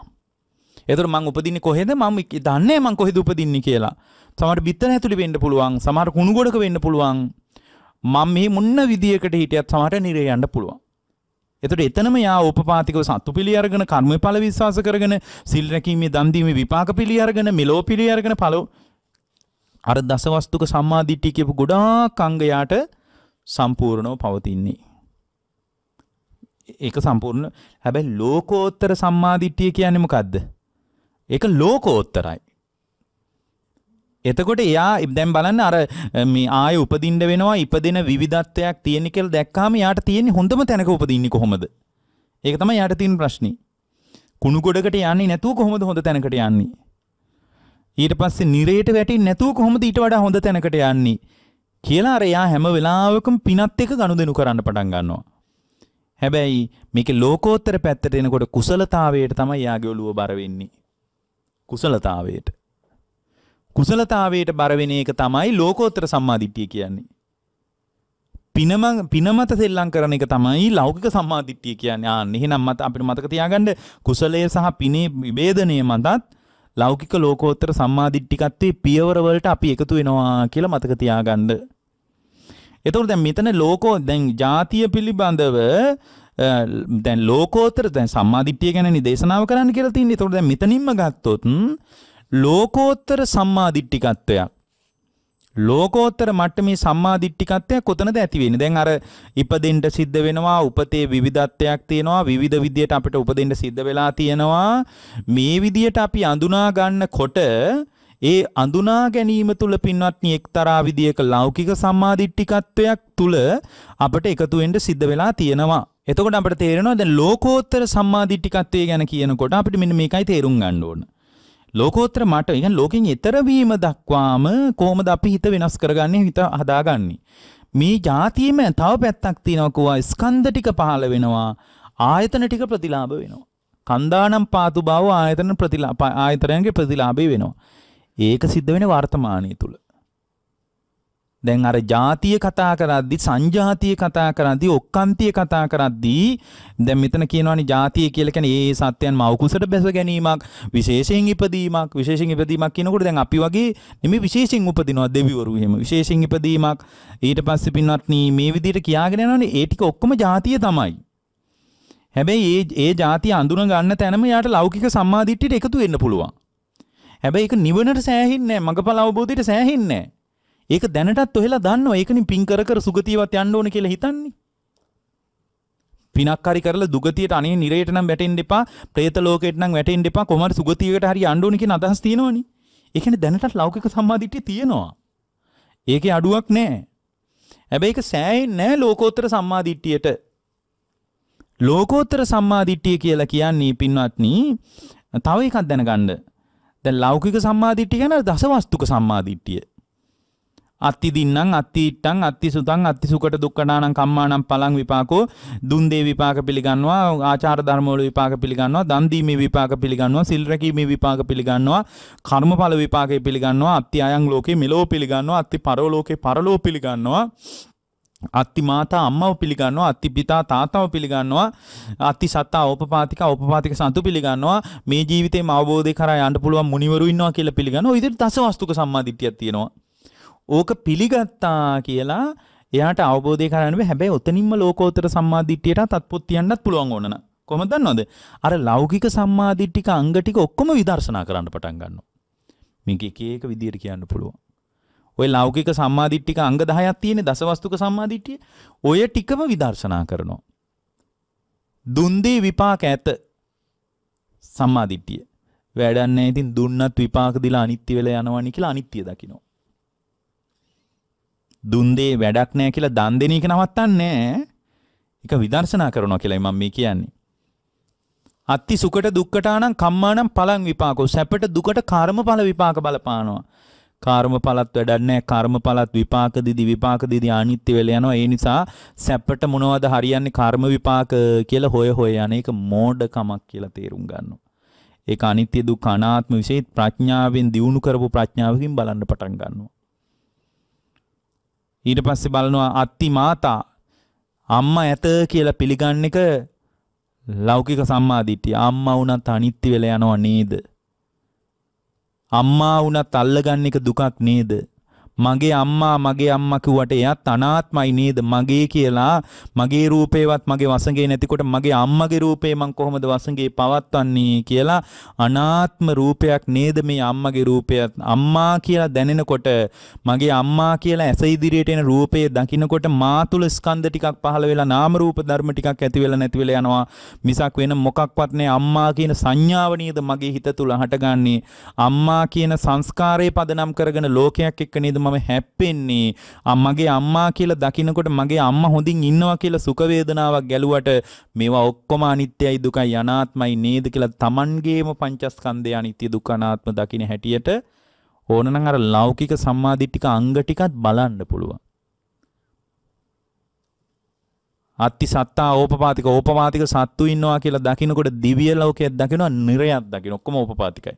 එතකොට මං උපදින්නේ කොහෙද මම දන්නේ මං කොහෙද උපදින්නේ කියලා. සමහර බිත්තර ඇතුළේ වෙන්න පුළුවන්, සමහර කුණු ගොඩක වෙන්න පුළුවන්. මම මේ මුන්න විදියකට හිටියත් සමහර නිරේ යන්න පුළුවන්. එතකොට එතනම යා උපපාතිකව සත්තු පිළි අරගෙන කර්මඵල විශ්වාස කරගෙන සිල් රැකීමේ දන් දීමේ විපාක පිළි අරගෙන මෙලෝ පිළි අරගෙන පළෝ අර දසවස්තුක සම්මාදිට්ඨිය කියපු ගොඩාක් අංගයාට සම්පූර්ණව පවතින්නේ. ඒක සම්පූර්ණ හැබැයි ලෝකෝත්තර සම්මාදිට්ඨිය කියන්නේ මොකද්ද? ඒක ලෝකෝත්තරයි. එතකොට එයා දැන් බලන්න අර මේ ආයෙ උපදින්න වෙනවා ඉපදෙන විවිධත්වයක් තියෙන කියලා දැක්කාම යාට තියෙන්නේ හොඳම තැනක උපදින්නේ කොහොමද? ඒක තමයි යාට තියෙන ප්‍රශ්නේ. කුණු ගොඩකට යන්නේ නැතුව කොහොමද හොඳ තැනකට යන්නේ? ඊට පස්සේ නිරේට වැටි නැතුව කොහොමද ඊට වඩා හොඳ තැනකට යන්නේ කියලා අර එයා හැම වෙලාවකම පිනත් එක ගනුදෙනු කරන්න පටන් ගන්නවා. හැබැයි මේකේ ලෝකෝත්තර පැත්තට එනකොට කුසලතාවයට තමයි එයාගේ ඔළුව බර වෙන්නේ. කුසලතාවයට. කුසලතාවයට බර වෙන එක තමයි ලෝකෝත්තර සම්මාදිට්ඨිය කියන්නේ. පිනම පිනමත සෙල්ලම් කරන එක තමයි ලෞකික සම්මාදිට්ඨිය කියන්නේ. ආ එහෙනම් මත අපිට මතක තියාගන්න කුසලයේ සහ පිනේ විභේදනය මතත් ලෞකික ලෝකෝත්තර සම්මාධිට්ටිකත්වේ පියවරවලට අපි එකතු වෙනවා කියලා මතක තියාගන්න. එතකොට දැන් මෙතන ලෝකෝ දැන් ජාතිය පිළිබඳව දැන් ලෝකෝත්තර දැන් සම්මාධිට්ඨිය ගැනනේ දේශනාව කරන්න කියලා තින්නේ. එතකොට දැන් මෙතනින්ම ගත්තොත් ලෝකෝත්තර සම්මාදිට්ඨිකත්වයක් ලෝකෝත්තර මට්ටමේ සම්මා දිට්ඨිකත්වයක් කොතනද ඇති වෙන්නේ? දැන් අර ඉපදෙන්න සිද්ධ වෙනවා උපතේ විවිධත්වයක් තියෙනවා විවිධ විදියට අපිට උපදෙන්න සිද්ධ වෙලා තියෙනවා මේ විදියට අපි අඳුනා ගන්නකොට ඒ අඳුනා ගැනීම තුල පින්වත්නි එක්තරා විදියක ලෞකික සම්මා දිට්ඨිකත්වයක් තුල අපිට එකතු වෙන්න සිද්ධ වෙලා තියෙනවා. එතකොට අපිට තේරෙනවා දැන් ලෝකෝත්තර සම්මා දිට්ඨිකත්වය ගැන කියනකොට අපිට මෙන්න මේකයි තේරුම් ගන්න ඕන. ලෝකෝත්‍ර මට ඉගන් ලෝකින් එතරවීම දක්වාම කොහොමද අපි හිත වෙනස් කරගන්නේ හිත හදාගන්නේ. මේ ජාතියම තව පැත්තක් තියෙනකුවා ස්කන්ධ ටික පහළ වෙනවා ආයතන ටික ප්‍රතිලාභ වෙනවා. කන්දානම් පාතු බව ආයතන ආයතරයන්ගේ ප්‍රතිලාභය වෙනවා. ඒක සිද්ධ වෙන වර්තමානය තුළ. දැන් අර ජාතිය කතා කරද්දි සංජාතිය කතා කරද්දි ඔක්කන්තිය කතා කරද්දි දැන් මෙතන කියනවනේ ජාතිය කියලා කියන්නේ ඒ සත්‍යයන් මව කුසට බැස ගැනීමක් විශේෂයෙන් ඉපදීමක් විශේෂයෙන් ඉපදීමක් කියනකොට දැන් අපි වගේ නෙමෙයි විශේෂයෙන් උපදිනවා දෙවිවරු එහෙම විශේෂයෙන් ඉපදීමක් ඊට පස්සේ පින්වත්නි මේ විදිහට කියාගෙන යනවනේ ඒ ටික ඔක්කොම ජාතිය තමයි හැබැයි ඒ ඒ ජාතිය අඳුන ගන්න තැනම යාට ලෞකික සම්මාදිට්ඨියට එකතු වෙන්න පුළුවන් හැබැයි ඒක නිවනට සෑහින්නේ නැහැ මගපල අවබෝධයට සෑහින්නේ නැහැ ඒක දැනටත් ඔහෙලා දන්නවා ඒකනින් පින් කර කර සුගතියවත් යන්න ඕන කියලා හිතන්නේ. පිනක් හරි කරලා දුගතියට අනේ නිරයට නම් වැටෙන්න එපා, പ്രേත ලෝකෙට නම් වැටෙන්න එපා, කොහමද සුගතියකට හරි යන්න ඕන කියන අදහස් තියෙනවනේ. ඒ කියන්නේ දැනටත් ලෞකික සම්මාදිටිය තියෙනවා. ඒකේ අඩුවක් නැහැ. හැබැයි ඒක සෑහෙන්නේ නැහැ ලෝකෝත්තර සම්මාදිටියට. ලෝකෝත්තර සම්මාදිටිය කියලා කියන්නේ පින්වත්නි, තව එකක් දැනගන්න. දැන් ලෞකික සම්මාදිටිය කියන දසවස්තුක සම්මාදිටිය. අත්ති දින්නම් අත්තිට්ටන් අත්ති සුතන් අත්ති සුකට දුක්කඩානම් කම්මානම් පලං විපාකෝ දුන්දේ විපාක පිළිගන්නවා ආචාර ධර්මවල විපාක පිළිගන්නවා දන් දීමේ විපාක පිළිගන්නවා සිල් රැකීමේ විපාක පිළිගන්නවා කර්මඵල විපාකය පිළිගන්නවා අත්ති අයන් ලෝකේ මෙලෝ පිළිගන්නවා අත්ති පරලෝකේ පරලෝ පිළිගන්නවා අත්ති මාතා අම්මව පිළිගන්නවා අත්ති පිතා තාතාව පිළිගන්නවා අත්ති සත්තා ඕපපාතික ඕපපාතික සතු පිළිගන්නවා මේ ජීවිතේ අවබෝධය කරා යන්න පුළුවන් මුනිවරු ඉන්නවා කියලා පිළිගන්නවා ඉදිරි දස වස්තුක සම්මාදිටියක් තියෙනවා ඕක පිළිගත්තා කියලා එයාට අවබෝධය කරන්න හැබැයි ඔතනින්ම ලෝකෝතර සම්මාධිට්ටියට තත්පොත් තියන්නත් පුළුවන් ඕනන කොමද නොද අර ලෞකික සම්මාධිට්ටික අංගටික ඔක්කොම විදර්ශනා කරන්න පටන් ගන්න මේක එක ඒක විදියට කියන්න පුළුවන් ඔය ලෞකික සම්මාධිට්ටික අංග දහයක් තියෙන දසවස්තුක සම්මාධිට්ටිය ඔය ටිකම විදර්ශනා කරනවා. දුන්දී විපාක ඇත සම්මාධිට්ටිය. වැඩන්නේ ඉතින් දුන්නත් විපාක දිලා අනිත්‍ය වෙලා යනවනි කියලා අනිත්‍ය දකිනවා. දුන් දේ වැඩක් නෑ කියලා දන් දෙන එක නවත්තන්නේ ඒක විදර්ශනා කරනවා කියලායි මම මේ කියන්නේ. අත්ති සුකට දුක්කටානම් කම්මානම් පලං විපාකෝ සැපට දුකට කර්මඵල විපාක බලපානවා. කර්මඵලත් වැඩක් නැහැ කර්මඵලත් විපාක දිදි විපාක දිදි අනිත්‍ය වෙලා යනවා ඒ නිසා සැපට මොනවද හරියන්නේ කර්ම විපාක කියලා හොය හොය යන එක මෝඩකමක් කියලා තේරුම් ගන්නවා. ඒක අනිත්‍ය දුක්ඛ අනාත්ම විශේෂ ප්‍රඥාවෙන් දියුණු කරපු ප්‍රඥාවකින් බලන්න පටන් ගන්නවා. ඊට පස්සේ බලනවා අත්ති මාතා අම්මා ඇත කියලා පිළිගන්න එක ලෞකික සම්මාදිට්ඨිය. අම්මා වුණත් අනිත්‍ය වෙලා යනවා නේද? අම්මා වුණත් අල්ලගන්න එක දුකක් නේද? මගේ අම්මා මගේ අම්මා කිව්වට එයත් අනාත්මයි නේද මගේ කියලා මගේ රූපේවත් මගේ වසඟේ නැතිකොට මගේ අම්මගේ රූපේ මං කොහොමද වසඟේ පවත්වන්නේ කියලා අනාත්ම රූපයක් නේද මේ අම්මගේ රූපයත් අම්මා කියලා දැනෙනකොට මගේ අම්මා කියලා ඇස ඉදිරියට එන රූපය දකිනකොට මා තුල ස්කන්ධ ටිකක් පහළ වෙලා නාම රූප ධර්ම ටිකක් ඇති වෙලා නැති වෙලා යනවා මිසක් වෙන මොකක්වත් නැහැ අම්මා කියන සංඥාව නේද මගේ හිත තුල හටගන්නේ අම්මා කියන සංස්කාරයේ පදනම් කරගෙන ලෝකයක් එක්ක නේද මම මම හැප්පෙන්නේ අම්මගේ අම්මා කියලා දකිනකොට මගේ අම්මා හොඳින් ඉන්නවා කියලා සුඛ වේදනාවක් ගැලුවට මේවා ඔක්කොම අනිත්‍යයි දුකයි අනාත්මයි නේද කියලා Tamanගේම පංචස්කන්ධය අනිත්‍ය දුක් අනාත්ම දකින හැටියට ඕනනම් අර ලෞකික සම්මාදිට්ඨික අංග ටිකත් බලන්න පුළුවන්. අත්ති සත්තා ඕපපාතික ඕපපාතික සත්තු ඉන්නවා කියලා දකිනකොට දිව්‍ය ලෝකයක් දකිනවා නිරයක් දකින ඔක්කොම ඕපපාතිකයි.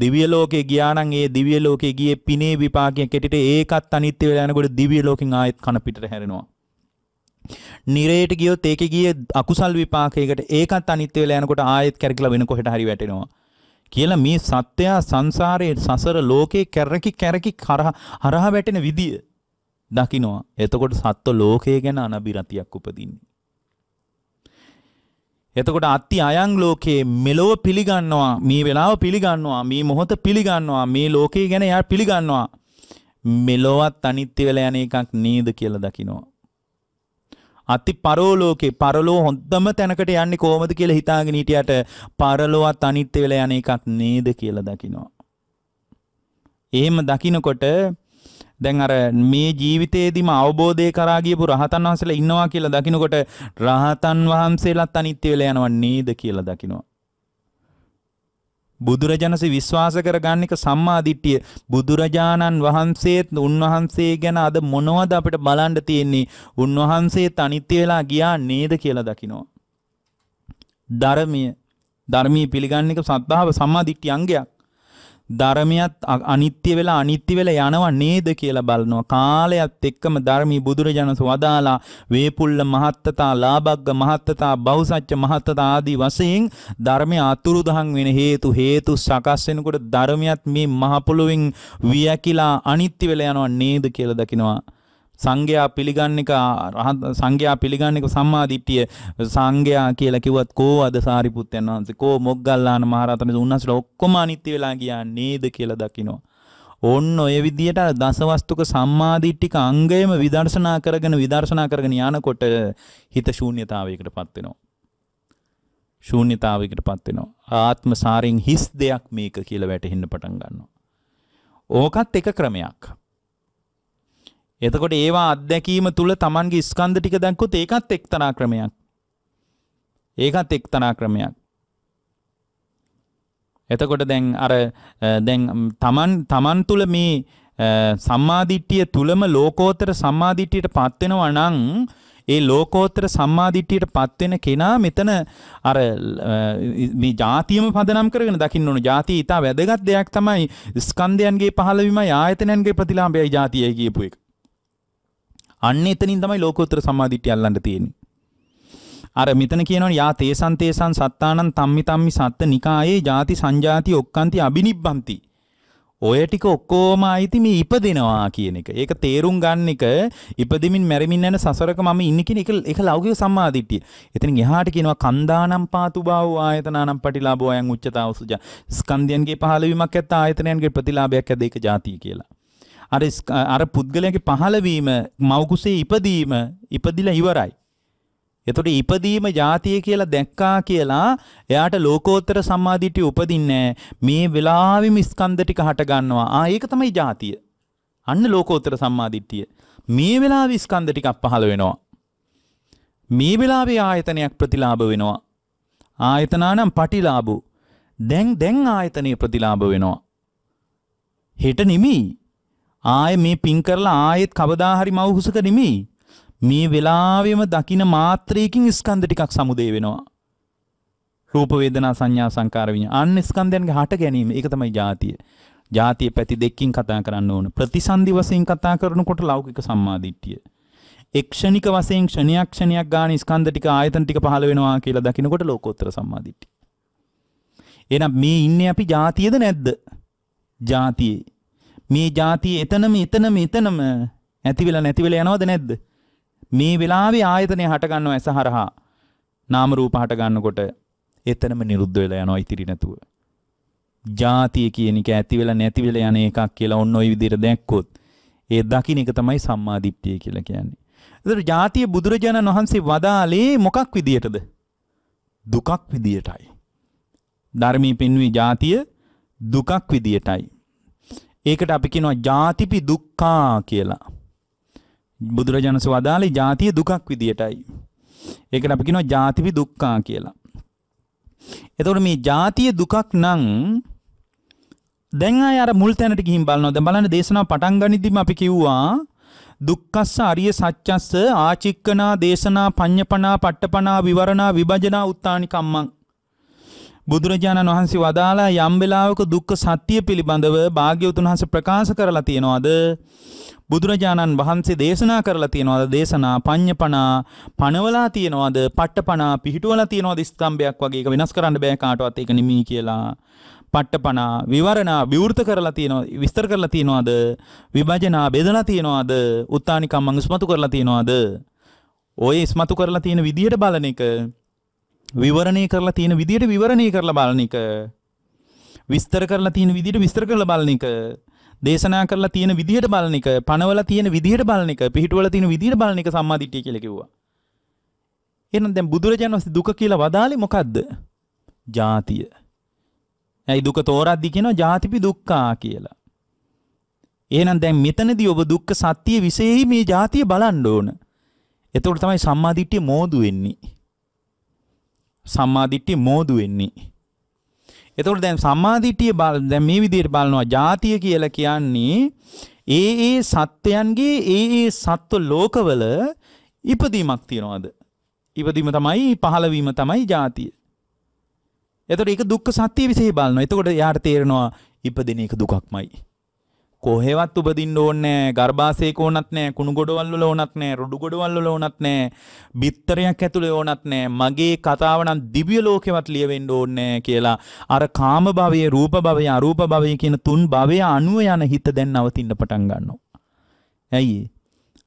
දිව්‍ය ලෝකේ ගියා නම් ඒ දිව්‍ය ලෝකේ ගියේ පිනේ විපාකයෙන් කෙටිට ඒකත් අනිත්‍ය වෙලා යනකොට දිව්‍ය ලෝකෙන් ආයෙත් කන පිටට හැරෙනවා. නිරේට ගියොත් ඒකේ ගියේ අකුසල් විපාකයකට ඒකත් අනිත්‍ය වෙලා යනකොට ආයෙත් කැරකිලා වෙන කොහෙට හරි වැටෙනවා. කියලා මේ සත්‍යයා සංසාරයේ සසර ලෝකේ කැරකි කැරකි හරහා වැටෙන විදිය දකිනවා. එතකොට සත්ව ලෝකය ගැන අනබිරතියක් උපදින්නේ. එතකොට අත්ති අයං ලෝකයේ මෙලොව පිළිගන්නවා මේ වෙලාව පිළිගන්නවා මේ මොහොත පිළිගන්නවා මේ ලෝකේ ගැන එයා පිළිගන්නවා මෙලොවත් අනිත්‍ය වෙලා යන එකක් නේද කියලා දකිනවා අති පරෝලෝකේ පරලෝ හොඳම තැනකට යන්නේ කොහොමද කියලා හිතාගෙන හිටියට පරලොවත් අනිත්‍ය වෙලා යන එකක් නේද කියලා දකිනවා එහෙම දකිනකොට දැන් අර මේ ජීවිතේදීම අවබෝධය කරා ගියපු රහතන් වහන්සේලා ඉන්නවා කියලා දකිනකොට රහතන් වහන්සේලාත් අනිත්‍ය වෙලා යනව නේද කියලා දකිනවා. බුදුරජාණන්සේ විශ්වාස කරගන්න එක සම්මා දිට්ඨිය. බුදුරජාණන් වහන්සේත් උන්වහන්සේ ගැන අද මොනවද අපිට බලන්න තියෙන්නේ? උන්වහන්සේත් අනිත්‍ය වෙලා ගියා නේද කියලා දකිනවා. ධර්මීය ධර්මීය පිළිගන්න එක සද්ධාව සම්මා දිට්ඨිය අංගයක්. ධර්මයත් අනිත්‍ය වෙලා අනිත්‍ය වෙලා යනව නේද කියලා බලනවා. කාලයත් එක්කම ධර්මී බුදුරජාණන් වදාලා වේපුල්ල මහත්තතා, ලාභග්ග මහත්තතා, බහුසච්ච මහත්තතා ආදී වශයෙන් ධර්මය අතුරුදහන් වෙන හේතු හේතු සකස් වෙනකොට ධර්මයත් මේ මහ පොළොවෙන් වියැකිලා අනිත්‍ය වෙලා යනව නේද කියලා දකිනවා. සංඝයා පිළිගන්න එක සංඝයා පිළිගන්න එක සම්මා දිට්ඨිය සංඝයා කියලා කිව්වත් කෝ අද සාරිපුත්තයන් වහන්සේ කෝ මොග්ගල්ලාන මහරහතන් වහන්සේ උන්වහන්සේලා ඔක්කොම අනිත්‍ය වෙලා ගියා නේද කියලා දකිනවා ඔන්න ඔය විදිහට අර දසවස්තුක සම්මාදිට්ඨික අංගයම විදර්ශනා කරගෙන විදර්ශනා කරගෙන යනකොට හිත ශූන්‍යතාවයකටපත් වෙනවා. ශූන්‍යතාවයකටපත් වෙනවා. ආත්ම සාරෙන් හිස් දෙයක් මේක කියලා වැටහෙන්න පටන් ගන්නවා. ඕකත් එක ක්‍රමයක්. එතකොට ඒවා අත්දැකීම තුළ තමන්ගේ ස්කන්ධ ටික දැක්කොත් ඒකත් එක්තනා ක්‍රමයක්. ඒකත් එක්තනා ක්‍රමයක්. එතකොට දැන් අර දැන් තමන් තමන් තුළ මේ සම්මාදිට්ඨිය තුලම ලෝකෝත්තර සම්මාදිට්ඨියට පත් වෙනවා නම් ඒ ලෝකෝත්තර සම්මාදිට්ඨියට පත් වෙන කෙනා මෙතන අර මේ જાතියම පදනම් කරගෙන දකින්න ඕන. જાතිය ඊට වැදගත් දෙයක් තමයි ස්කන්ධයන්ගේ පහළවීමයි ආයතනයන්ගේ ප්‍රතිලාභයයි જાතියයි කියපු එක. අන්න එතනින් තමයි ලෝකෝත්තර සම්මාදිට්ඨිය අල්ලන්න තියෙන්නේ. අර මෙතන කියනවා යා තේසන් තේසන් සත්තානං තම්මි තම්මි සත්ත නිකායේ ಜಾති සංජාති ඔක්칸ති අබිනිබ්බಂತಿ. ඔය ටික ඔක්කොම අයිති මේ ඉපදෙනවා කියන එක. ඒක තේරුම් ගන්න එක ඉපදෙමින් මැරෙමින් යන සසරක මම ඉන්නේ කියන එක ඒක ලෞකික සම්මාදිට්ඨිය. එතනින් එහාට කියනවා කන්දානම් පාතු බව ආයතනානම් පටිලාභෝ අයං උච්චතාවසුජ. ස්කන්ධයන්ගේ පහළවීමක් ඇත්ත ආයතනයන්ගේ ප්‍රතිලාභයක් ඇද ඒක જાතිය කියලා. අර අර පුද්ගලයාගේ පහළවීම මවකුසේ ඉපදීම ඉපදිලා ඉවරයි. එතකොට ඉපදීම જાතිය කියලා දැක්කා කියලා එයාට ලෝකෝත්තර සම්මාදිටිය උපදින්නේ මේ වෙලාවෙම ස්කන්ධ ටික හට ගන්නවා. ආ ඒක තමයි જાතිය. අන්න ලෝකෝත්තර සම්මාදිටිය. මේ වෙලාවේ ස්කන්ධ ටිකක් පහළ වෙනවා. මේ වෙලාවේ ආයතනයක් ප්‍රතිලාභ වෙනවා. ආයතනානම් පටිලාභු. දැන් දැන් ආයතනයේ ප්‍රතිලාභ වෙනවා. හෙට නිමී ආය මේ පින් කරලා ආයෙත් කවදා හරි මව හුසක නෙමෙයි. මේ වෙලාවෙම දකින මාත්‍රයකින් ස්කන්ධ ටිකක් සමුදේ වෙනවා. රූප වේදනා සංඥා සංකාර විඤ්ඤාණ. අන්න ස්කන්ධයන්ගේ හට ගැනීම ඒක තමයි ජාතිය. ජාතිය පැති දෙකකින් කතා කරන්න ඕන. ප්‍රතිසන්දි වශයෙන් කතා කරනකොට ලෞකික සම්මාදිට්ඨිය. එක්ෂණික වශයෙන් ක්ෂණයක් ක්ෂණයක් ගාන ස්කන්ධ ටික ආයතන ටික පහළ වෙනවා කියලා දකිනකොට ලෝකෝත්තර සම්මාදිට්ඨිය. එහෙනම් මේ ඉන්නේ අපි ජාතියද නැද්ද? ජාතියේ. මේ જાතිය එතනම එතනම එතනම ඇති වෙලා නැති වෙලා යනවද නැද්ද? මේ වෙලාවේ ආයතනය හට ගන්නවා ඇස හරහා. නාම රූප හට ගන්නකොට එතනම නිරුද්ධ වෙලා යනවා ඉතිරි නැතුව. ಜಾතිය කියන එක ඇති වෙලා නැති වෙලා යන එකක් කියලා ඔන්න ඔය විදිහට දැක්කොත් ඒ දකින්න එක තමයි සම්මාදිට්ඨිය කියලා කියන්නේ. ඒතර ಜಾතිය බුදුරජාණන් වහන්සේ වදාලේ මොකක් විදියටද? දුකක් විදියටයි. ධර්මී පෙන්වී ಜಾතිය දුකක් විදියටයි. ඒකට අපි කියනවා ජාතිපි දුක්ඛා කියලා. බුදුරජාණන්ස වදාළේ ජාතිය දුකක් විදියටයි. ඒකට අපි කියනවා ජාතිපි දුක්ඛා කියලා. එතකොට මේ ජාතිය දුකක් නම් දැන් ආය අර මුල් තැනට ගිහින් බලනවා. දැන් බලන්න දේශනාව පටන් ගනිද්දිම අපි කිව්වා දුක්ඛස්ස අරිය සත්‍යස්ස ආචික්කනා දේශනා පඤ්ඤපනා පට්ඨපනා විවරණා විභජනා උත්තානි කම්මං බුදුරජාණන් වහන්සේ වදාලා යම් වෙලාවක දුක්ඛ සත්‍ය පිළිබඳව භාග්‍යවතුන් වහන්සේ ප්‍රකාශ කරලා තියනවාද බුදුරජාණන් වහන්සේ දේශනා කරලා තියනවාද දේශනා පඤ්ඤපණා පණවලා තියනවාද පට්ටපණා පිහිටුවලා තියනවාද ස්තම්භයක් වගේ ඒක වෙනස් කරන්න බෑ කාටවත් ඒක නිමී කියලා පට්ටපණා විවරණා විවෘත කරලා තියනවා විස්තර කරලා තියනවාද විභජනා බෙදලා තියනවාද උත්තානිකම් මඟස්මතු කරලා තියනවාද ඔය ඉස්මතු කරලා තියෙන විදියට බලන එක විවරණය කරලා තියෙන විදියට විවරණය කරලා බලන එක විස්තර කරලා තියෙන විදිට විස්තර කරලා බලන එක දේශනා කරලා තියෙන විදිහට බලන එක පනවල තියෙන විදිහට බලන එක පිහිටුවල තියෙන විදිහට බලන එක සම්මාධිට්ඨිය කියලා කිව්වා එහෙනම් දැන් බුදුරජාණන් වහන්සේ දුක කියලා වදාලේ මොකද්ද ජාතිය ඇයි දුක තෝරද්දි කියනවා ජාතිපි දුක්ඛා කියලා. එහෙනම් දැන් මෙතනදී ඔබ දුක්ඛ සත්‍ය විශේෂයි මේ ජාතිය බලන්න ඕන. එතකොට තමයි සම්මාදිට්ඨිය මෝදු වෙන්නේ. සම්මාදිට්ඨිය මෝදු වෙන්නේ. එතකොට දැන් සම්මාදිට්ඨිය දැන් මේ විදිහට බලනවා ಜಾතිය කියලා කියන්නේ ඒ ඒ සත්වයන්ගේ ඒ ඒ සත්ව ලෝකවල ඉපදීමක් තියනවාද? ඉපදීම තමයි පහළවීම තමයි ජාතිය. එතකොට ඒක දුක්ඛ සත්‍ය විශේෂ බලනවා. එතකොට යාට තේරෙනවා ඉපදින එක දුකක්මයි. කොහෙවත් උපදින්න ඕන්නේ ගර්භාෂයක ඕනත් නෑ කුණු ගොඩවල් වල ඕනත් නෑ රොඩු ගොඩවල් වල ඕනත් නෑ බිත්තරයක් ඇතුලේ ඕනත් නෑ මගේ කතාව නම් දිව්‍ය ලෝකෙවත් ලියවෙන්න ඕනේ කියලා අර කාම භවයේ රූප භවය අරූප භවය කියන තුන් භවය අනුව යන හිත දැන් නවතින්න පටන් ගන්නවා. ඇයි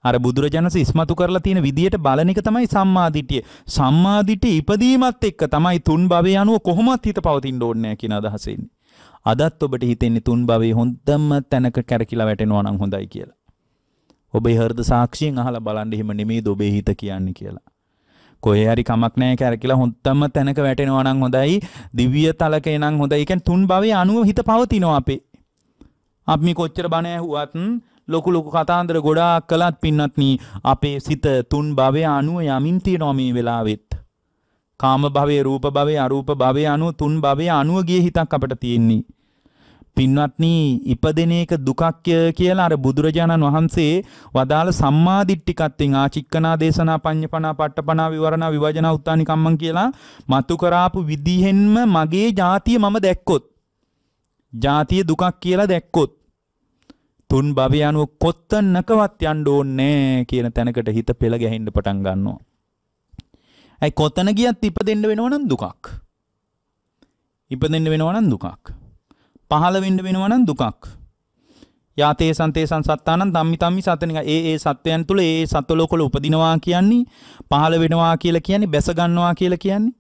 අර බුදුරජාණන්සේ ඉස්මතු කරලා තියෙන විදියට බලන එක තමයි සම්මාදිටිය. සම්මාදිටිය ඉපදීමත් එක්ක තමයි තුන් භවය අනුව කොහොමවත් හිත පවතින්න ඕනේ කියන අදහස එන්නේ. අදත් ඔබට හිතෙන්නේ තුන් භවයේ හොඳම තැනක කැරකිලා වැටෙනවා නම් හොඳයි කියලා. ඔබේ හෘද සාක්ෂියෙන් අහලා බලන්න හිම නෙමෙයිද ඔබේ හිත කියන්නේ කියලා. කොහේ හරි කමක් නැහැ කැරකිලා හොඳම තැනක වැටෙනවා නම් හොඳයි. දිව්‍ය තලක එනං හොඳයි. ඒ කියන්නේ තුන් භවයේ අණුව හිත පවතිනවා අපේ. අපි මේ කොච්චර බණ ඇහුවත් ලොකු ලොකු කතාන්දර ගොඩාක් කළත් පින්නත්නි අපේ සිත තුන් භවයේ අණුව යමින් තියෙනවා මේ වෙලාවෙත්. කාම භවයේ රූප භවයේ අරූප භවයේ අණුව තුන් භවයේ අණුව ගිය හිතක් අපිට තියෙන්නේ. පින්වත්නි ඉපදෙන එක දුකක් කියලා අර බුදුරජාණන් වහන්සේ වදාළ සම්මාදිට්ඨිකත්වයෙන් ආචික්කනා දේශනා පඤ්ඤපනා පට්ඨපනා විවරණා විවජනා උත්තානි කම්මං කියලා මතු කරාපු විදිහෙන්ම මගේ જાතිය මම දැක්කොත් ಜಾතිය දුකක් කියලා දැක්කොත් තුන් භවය අනුව කොත්තනකවත් යන්න ඕනේ කියන තැනකට හිත පෙළ ගැහින්න පටන් ගන්නවා. ඇයි කොතන ගියත් ඉපදෙන්න වෙනව නම් දුකක්. ඉපදෙන්න වෙනව නම් දුකක්. පහළ වෙන්න වෙනවනම් දුකක්. යාතේ සන්තේසන් සත්තානන් ධම්මි තම්මි සතනික ඒ ඒ සත්වයන් තුළ ඒ සත්ව ලෝකවල උපදිනවා කියන්නේ පහළ වෙනවා කියලා කියන්නේ බැස ගන්නවා කියලා කියන්නේ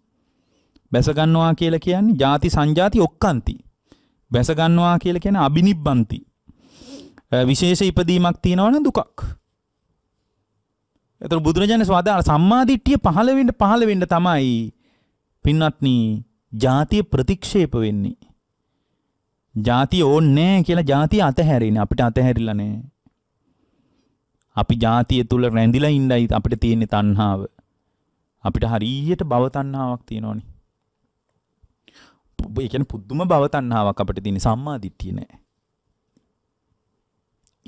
බැස ගන්නවා කියලා කියන්නේ ಜಾති සංජාති ඔක්කාන්ති බැස ගන්නවා කියලා කියන්නේ අබිනිබ්බන්ති විශේෂ ඉපදීමක් තියනවනම් දුකක් එතකොට බුදුරජාණන් වහන්සේ සම්මාදිට්ඨිය පහළ වෙන්න පහළ වෙන්න තමයි පින්වත්නි ಜಾතිය ප්‍රතික්ෂේප වෙන්නේ ಜಾති ඕන්නේ කියලා ಜಾති අතහැරිනේ අපිට අතහැරිලා නැහැ. අපි ಜಾතිය තුල රැඳිලා ඉන්නයි අපිට තියෙන තණ්හාව. අපිට හරියට භව තණ්හාවක් තියෙනවනේ. ඒ කියන්නේ පුදුම භව තණ්හාවක් අපිට තියෙන සම්මා දිට්ඨිය නෑ.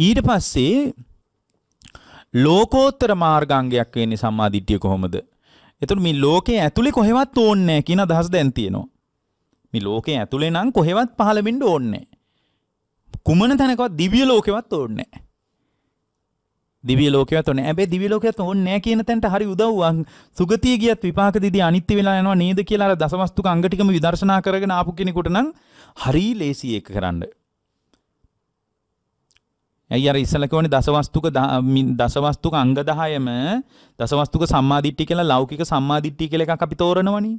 ඊට පස්සේ ලෝකෝත්තර මාර්ගාංගයක් වෙන්නේ සම්මා දිට්ඨිය කොහොමද? එතකොට මේ ලෝකේ ඇතුලේ කොහෙවත් ඕන්නේ නැහැ කියන අදහස දැන් තියෙනවා. මේ ලෝකේ ඇතුලේ නම් කොහෙවත් පහළ වෙන්න ඕනේ කුමන තැනකවත් දිව්‍ය ලෝකෙවත් ඕනේ දිව්‍ය ලෝකෙවත් ඕනේ හැබැයි දිව්‍ය ලෝකෙවත් ඕනේ නැහැ කියන තැනට හරි උදව්වක් සුගතිය ගියත් විපාක දෙදී අනිත්‍ය වෙලා යනවා නේද කියලා අර දසවස්තුක අංග ටිකම විදර්ශනා කරගෙන ආපු කෙනෙකුට නම් හරි ලේසි ඒක කරන්න ඇයි අර ඉස්සල කියවනේ දසවස්තුක දසවස්තුක අංග 10ම දසවස්තුක සම්මාදිට්ඨිය කියලා ලෞකික සම්මාදිට්ඨිය කියලා එකක් අපි තෝරනවනේ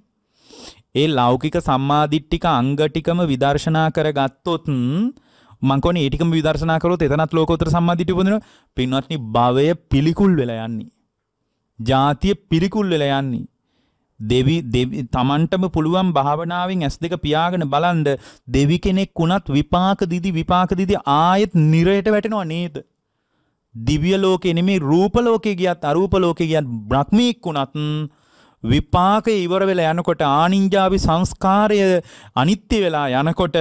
ඒ ලෞකික සම්මාදිට්ඨික අංග ටිකම විදර්ශනා කරගත්තොත් මං කොහොනේ ඒ ටිකම විදර්ශනා කරොත් එතනත් ලෝකෝත්තර සම්මාදිට්ඨිය උපදිනවා. පින්වත්නි භවය පිළිකුල් වෙලා යන්නේ. ජාතිය පිළිකුල් වෙලා යන්නේ. දෙවි දෙවි තමන්ටම පුළුවන් භාවනාවෙන් ඇස් දෙක පියාගෙන බලන්ද දෙවි කෙනෙක් වුණත් විපාක දිදි විපාක දිදි ආයෙත් නිරයට වැටෙනවා නේද? දිව්‍ය ලෝකේ නෙමේ රූප ලෝකේ ගියත් අරූප ලෝකේ ගියත් බ්‍රහ්මීක් වුණත් විපාකය ඉවර වෙලා යනකොට ආනිංජාවි සංස්කාරය අනිත්‍ය වෙලා යනකොට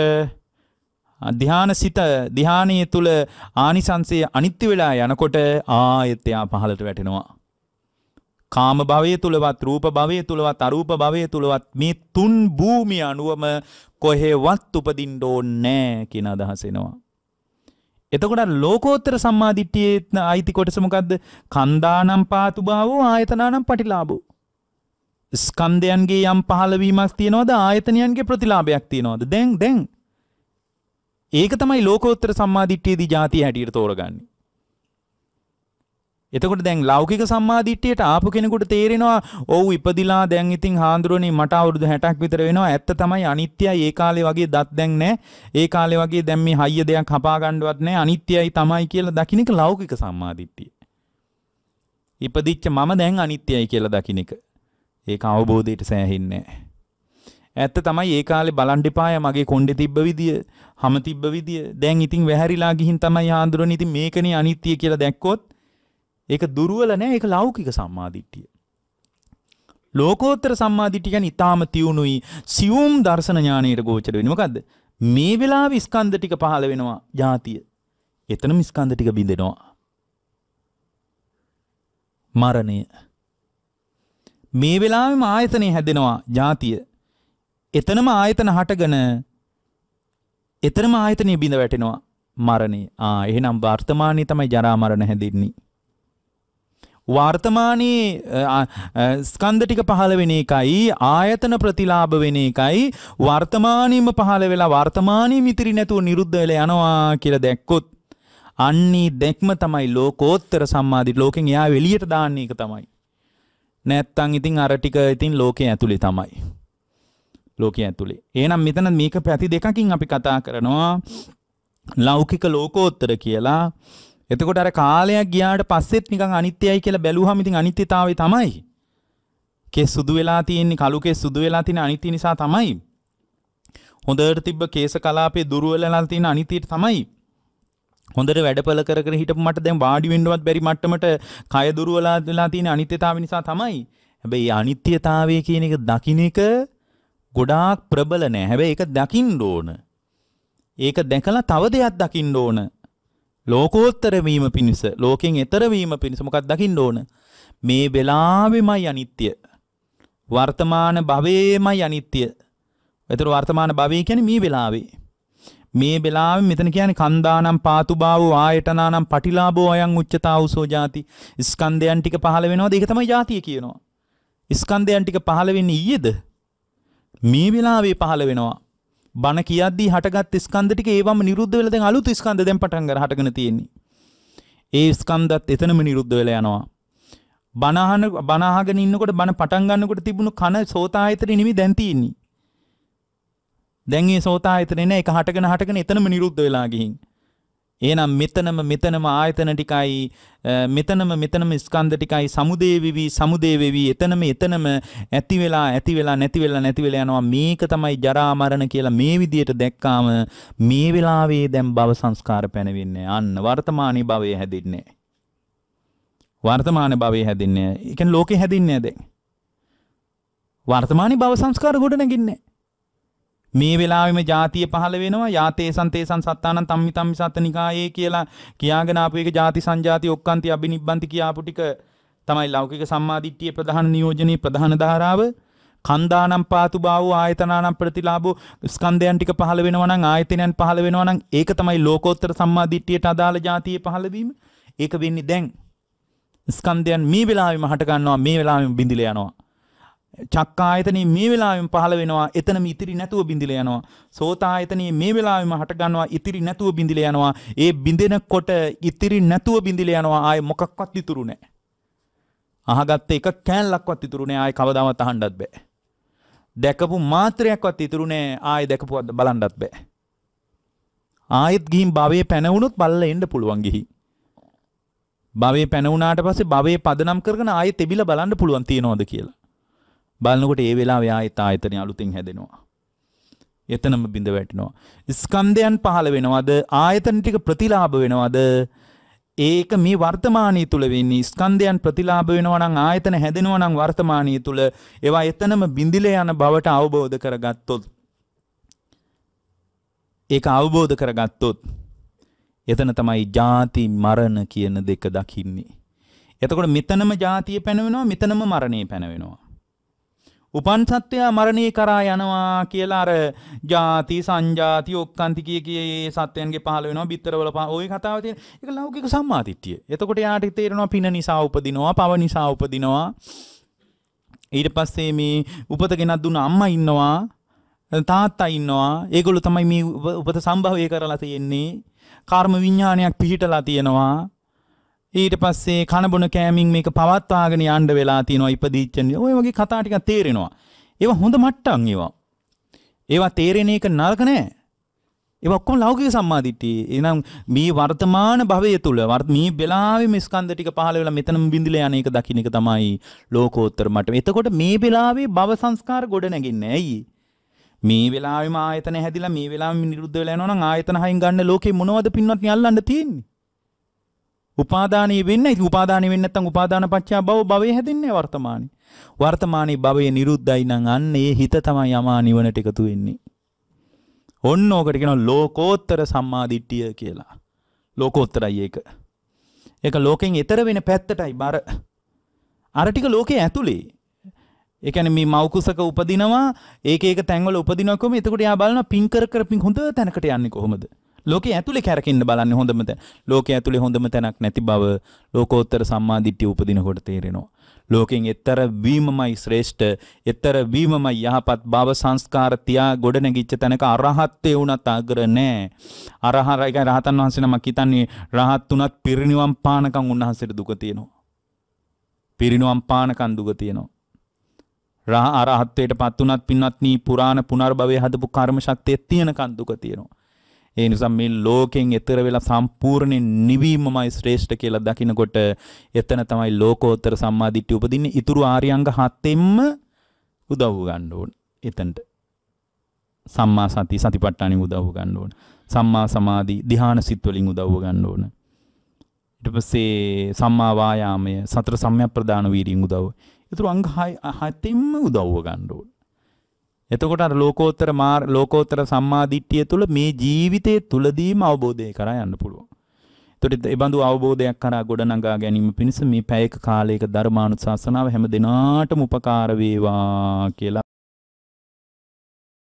ධ්‍යාන සිත ධ්‍යානය තුළ ආනිසංසය අනිත්‍ය වෙලා යනකොට ආයත්‍යයා පහලට වැටෙනවා. කාම භවය තුළවත් රූප භවය තුළවත් අරූප භවය තුළවත් මේ තුන් භූමිය අනුවම කොහෙවත් උපදින්න ඕනේ කියන අදහස එනවා. එතකොට ලෝකෝත්තර සම්මාදිට්ඨියේ අයිති කොටස මොකද්ද? කන්දානම් පාතුභාවෝ ආයතනානම් පටිලාභෝ. ස්කන්ධයන්ගේ යම් පහලවීමක් තියෙනවද ආයතනයන්ගේ ප්‍රතිලාභයක් තියෙනවද දැන් දැන් ඒක තමයි ලෝකෝත්තර සම්මාධිට්ඨියේදී ಜಾති හැටියට තෝරගන්නේ. එතකොට දැන් ලෞකික සම්මාදිට්ඨියට ආපු කෙනෙකුට තේරෙනවා ඔව් ඉපදිලා දැන් ඉතින් හාඳුරනේ මට අවුරුදු 60ක් විතර වෙනවා ඇත්ත තමයි අනිත්‍යයි ඒ කාලේ වගේ දත් දැන් නැහැ ඒ කාලේ වගේ දැන් මේ හයිය දෙයක් හපා ගන්නවත් නැහැ අනිත්‍යයි තමයි කියලා දකින්න එක ලෞකික සම්මාදිට්ඨිය. ඉපදිච්ච මම දැන් අනිත්‍යයි කියලා දකින්න එක. ඒක අවබෝධයට සෑහෙන්නේ ඇත්ත තමයි ඒ කාලේ බලන් එපාය මගේ කොණ්ඩේ තිබ්බ විදිය, හැම තිබ්බ විදිය. දැන් ඉතින් වැහැරිලා ගිහින් තමයි ආන්දරණ ඉතින් මේකනේ අනිත්‍ය කියලා දැක්කොත් ඒක දුර්වල නෑ ඒක ලෞකික සම්මාදිට්ඨිය. ලෝකෝත්තර සම්මාදිට්ඨිය කියන්නේ ඊටාම තියුණුයි සියුම් දර්ශන ඥානයට ගෝචර වෙන්නේ. මොකද්ද? මේ වෙලාවේ ස්කන්ධ ටික පහළ වෙනවා ජාතිය. එතනම ස්කන්ධ ටික බිඳෙනවා. මරණය මේ වෙලාවෙම ආයතනය හැදෙනවා ජාතිය. එතනම ආයතන හටගෙන එතරම ආයතනය බිඳ වැටෙනවා මරණය. ආ එහෙනම් වර්තමානයේ තමයි ජරා මරණ හැදෙන්නේ. වර්තමානයේ ස්කන්ධ ටික පහළ වෙන එකයි ආයතන ප්‍රතිලාභ වෙන එකයි වර්තමානයේම පහළ වෙලා වර්තමානයේ මිතරි නැතුව නිරුද්ධ වෙලා යනවා කියලා දැක්කොත් අන්නේ දැක්ම තමයි ලෝකෝත්තර සම්මාදිට ලෝකෙන් එයා එළියට දාන්න එක තමයි නැත්තං ඉතින් අර ටික ඉතින් ලෝකේ ඇතුලේ තමයි. ලෝකයේ ඇතුලේ. එහෙනම් මෙතන මේක පැති දෙකකින් අපි කතා කරනවා ලෞකික ලෝකෝත්තර කියලා. එතකොට අර කාලයක් ගියාට පස්සෙත් නිකන් අනිත්‍යයි කියලා බැලුවහම ඉතින් අනිත්‍යතාවය තමයි. කෙස් සුදු වෙලා තියෙන්නේ කළු කෙස් සුදු වෙලා තියෙන අනිත්‍ය නිසා තමයි. හොඳට තිබ්බ කේස කලාපේ දුර්වලලා තියෙන අනිත්‍යයට තමයි. හොඳට වැඩපල කරන හිට මට දැන් වාඩි වෙන්නවත් බැරි මට්ටමට කය දුරවලා වෙලා තියෙන අනිත්‍යතාවය නිසා තමයි. හැබැයි අනිත්‍යතාවය කියන එක දකින්න එක ගොඩාක් ප්‍රබල නෑ. හැබැයි ඒක දකින්න ඕන. ඒක දැකලා තව දෙයක් දකින්න ඕන. ලෝකෝත්තර වීම පිණිස, ලෝකෙන් එතර වීම පිණිස මොකක්ද දකින්න ඕන? මේ වෙලාවෙමයි අනිත්‍ය. වර්තමාන භවයේමයි අනිත්‍ය. ඒතර වර්තමාන භවය කියන්නේ මේ වෙලාවේ. මේ වෙලාවේ මෙතන කියන්නේ කන්දානම් පාතුභාව වායතනානම් පටිලාභෝ අයං උච්චතා උසෝ ಜಾති ස්කන්ධයන් ටික පහළ වෙනවාද ඒක තමයි ಜಾතිය කියනවා ස්කන්ධයන් ටික පහළ වෙන්නේ ඊයේද මේ වෙලාවේ පහළ වෙනවා බණ කියද්දී හටගත් ස්කන්ධ ටික ඒවම නිරුද්ධ වෙලා දැන් අලුත් ස්කන්ධ දැන් පටන් ගන්න හටගෙන තියෙන්නේ ඒ ස්කන්ධත් එතනම නිරුද්ධ වෙලා යනවා බණහන බණහගෙන ඉන්නකොට බණ පටන් ගන්නකොට තිබුණු කන සෝතායතනෙ නෙමෙයි දැන් තියෙන්නේ දැන් ඒ සෝතායතනේ නෑ ඒක හටගෙන හටගෙන එතනම නිරුද්ධ වෙලා ගිහින්. එහෙනම් මෙතනම මෙතනම ආයතන ටිකයි මෙතනම මෙතනම ස්කන්ධ ටිකයි සමුදේ වෙවි සමුදේ වෙවි එතනම එතනම ඇති වෙලා ඇති වෙලා නැති වෙලා නැති වෙලා යනවා මේක තමයි ජරා මරණ කියලා මේ විදියට දැක්කාම මේ වෙලාවේ දැන් භව සංස්කාර පැනවෙන්නේ අන්න වර්තමානී භවය හැදින්නේ වර්තමාන භවය හැදින්නේ ඒ කියන්නේ ලෝකේ හැදින්නේ දැන් වර්තමානී භව සංස්කාර ගොඩනගින්නේ මේ වෙලාවෙම ಜಾතිය පහළ වෙනවා යාතේසන් තේසන් සත්තානං තම්මිතම් සත්තනිකායේ කියලා කියාගෙන ආපු එක ಜಾති සංජාති ඔක්කාන්ති අබිනිබ්බන්ති කියාපු ටික තමයි ලෞකික සම්මාදිට්ඨියේ ප්‍රධාන නියෝජනයේ ප්‍රධාන ධාරාව කන්දානම් පාතු බාවෝ ආයතනානම් ප්‍රතිලාභෝ ස්කන්ධයන් ටික පහළ වෙනවා නම් ආයතනයන් පහළ වෙනවා නම් ඒක තමයි ලෝකෝත්තර සම්මාදිට්ඨියට අදාළ ಜಾතියේ පහළ වීම ඒක වෙන්නේ දැන් ස්කන්ධයන් මේ වෙලාවෙම හට ගන්නවා මේ වෙලාවෙම බිඳිලා යනවා චක්කායතනෙ මේ වෙලාවෙම පහළ වෙනවා එතනම ඉතිරි නැතුව බිඳිල යනවා සෝතායතනෙ මේ වෙලාවෙම හට ගන්නවා ඉතිරි නැතුව බිඳිල යනවා ඒ බිඳෙනකොට ඉතිරි නැතුව බිඳිල යනවා ආයේ මොකක්වත් ඉතුරු නැහැ අහගත්ත එක කෑල්ලක්වත් ඉතුරු නැහැ ආයේ කවදාවත් අහන්නත් බෑ දැකපු මාත්‍රයක්වත් ඉතුරු නැහැ ආයේ දැකපු බලන්නත් බෑ ආයෙත් ගිහින් භවයේ පැනවුනොත් බල්ලා එන්න පුළුවන් ගිහි භවයේ පැනවුනාට පස්සේ භවයේ පදනම් කරගෙන ආයෙත් එබිලා බලන්න පුළුවන් තියනවද කියලා බලනකොට ඒ වෙලාවේ ආයෙත් ආයතනය අලුතෙන් හැදෙනවා. එතනම බිඳ වැටෙනවා. ස්කන්ධයන් පහළ වෙනවද ආයතන ටික ප්‍රතිලාභ වෙනවද ඒක මේ වර්තමානය තුළ වෙන්නේ ස්කන්ධයන් ප්‍රතිලාභ වෙනවා නම් ආයතන හැදෙනවා නම් වර්තමානය තුළ ඒවා එතනම බිඳිල යන බවට අවබෝධ කරගත්තොත් ඒක අවබෝධ කරගත්තොත් එතන තමයි ජාති මරණ කියන දෙක දකින්නේ එතකොට මෙතනම ජාතිය පැනවෙනවා මෙතනම මරණය පැනවෙනවා උපන් සත්වයා මරණය කරා යනවා කියලා අර ಜಾති සංජාති ඔක්කාන්ති කිය කිය ඒ සත්වයන්ගේ පහළ වෙනවා බිත්තරවල ওই කතාව තියෙන. ඒක ලෞකික සම්මාදිට්ඨිය. එතකොට යාට තේරෙනවා පින නිසා උපදිනවා, පව නිසා උපදිනවා. ඊට පස්සේ මේ උපත ගෙනත් දුන්න අම්මා ඉන්නවා, තාත්තා ඉන්නවා. ඒගොල්ලෝ තමයි මේ උපත සම්භවය කරලා තියෙන්නේ. කර්ම විඥානයක් පිහිටලා තියෙනවා. ඊට පස්සේ කනබුන කෑමින් මේක පවත්වාගෙන යන්න වෙලා තියෙනවා ඉපදීච්චනේ. ඔය වගේ කතා ටිකක් තේරෙනවා. ඒවා හොඳ මට්ටම් ඒවා. ඒවා තේරෙන එක නරක නෑ. ඒ ඔක්කොම ලෞකික සම්මාදිට්ඨිය. එහෙනම් මේ වර්තමාන භවය තුල මේ වෙලාවේ මේ ස්කන්ධ ටික පහළ වෙලා මෙතනම බිඳිලා යන එක දකින්න එක තමයි ලෝකෝත්තර මට්ටම. එතකොට මේ වෙලාවේ භව සංස්කාර ගොඩ නැගින්නේ ඇයි? මේ වෙලාවෙම ආයතන හැදිලා මේ වෙලාවෙම නිරුද්ධ වෙලා යනවා නම් ආයතන හයින් ගන්න ලෝකේ මොනවද පින්වත් නියල්ලන්න තියෙන්නේ? උපාදානය වෙන්න උපාදානය වෙන්න නැත්නම් උපාදාන පත්‍යා භව භවයේ හැදෙන්නේ වර්තමානයේ. වර්තමානයේ භවයේ නිරුද්ධයි නම් අන්න ඒ හිත තමයි යමා නිවනට එකතු වෙන්නේ. ඔන්න ඕකට කියනවා ලෝකෝත්තර සම්මාදිට්ඨිය කියලා. ලෝකෝත්තරයි ඒක. ඒක ලෝකෙන් එතර වෙන පැත්තටයි බර. අර ටික ලෝකේ ඇතුලේ. ඒ කියන්නේ මේ මෞකුසක උපදිනවා ඒක ඒක තැන්වල උපදිනවා කොහොම එතකොට යා බලනවා පින් කර කර පින් හොඳ තැනකට යන්නේ කොහොමද? ලෝකයේ ඇතුලේ කැරකෙන්න බලන්න හොඳම තැන. ලෝකයේ ඇතුලේ හොඳම තැනක් නැති බව ලෝකෝත්තර සම්මාදිට්ඨිය උපදිනකොට තේරෙනවා. ලෝකෙන් එතර වීමමයි ශ්‍රේෂ්ඨ, එතර වීමමයි යහපත් බව සංස්කාර තියා ගොඩනැගිච්ච තැනක අරහත්ත්වේ උනත් අග්‍ර නැහැ. අරහරයි රහතන් වහන්සේ නමක් හිතන්නේ රහත් උනත් පිරිණිවන් පානකම් උන්වහන්සේට දුක තියෙනවා. පිරිණිවන් පානකම් දුක තියෙනවා. රහ අරහත්වයට පත් වුණත් පින්වත්නි පුරාණ පුනර්භවයේ හදපු කර්ම ශක්තිය තියෙන කන්දුක තියෙනවා. ඒ නිසා මේ ලෝකෙන් එතර වෙලා සම්පූර්ණයෙන් නිවීමමයි ශ්‍රේෂ්ඨ කියලා දකිනකොට එතන තමයි ලෝකෝත්තර සම්මාදිට්ඨිය උපදින්නේ. ඊතුරු ආර්යංග හතෙන්ම උදව් ගන්න ඕන. එතනට සම්මා සති සතිපට්ඨානෙ උදව් ගන්න ඕන. සම්මා සමාධි ධ්‍යාන සිත් වලින් උදව් ගන්න ඕන. ඊට පස්සේ සම්මා වායාමය සතර සම්‍යක් ප්‍රදාන වීරියෙන් උදව්. ඊතුරු අංග හයෙන්ම උදව්ව ගන්න ඕන. එතකොට අර ලෝකෝත්තර මාර් ලෝකෝත්තර සම්මාදිට්ඨිය තුළ මේ ජීවිතයේ තුලදීම අවබෝධය කරා යන්න පුළුවන්. එතකොට ඒ බඳු අවබෝධයක් කරා ගොඩනගා ගැනීම පිණිස මේ පැයක කාලයක ධර්මානුශාසනාව හැම දිනාටම උපකාර වේවා කියලා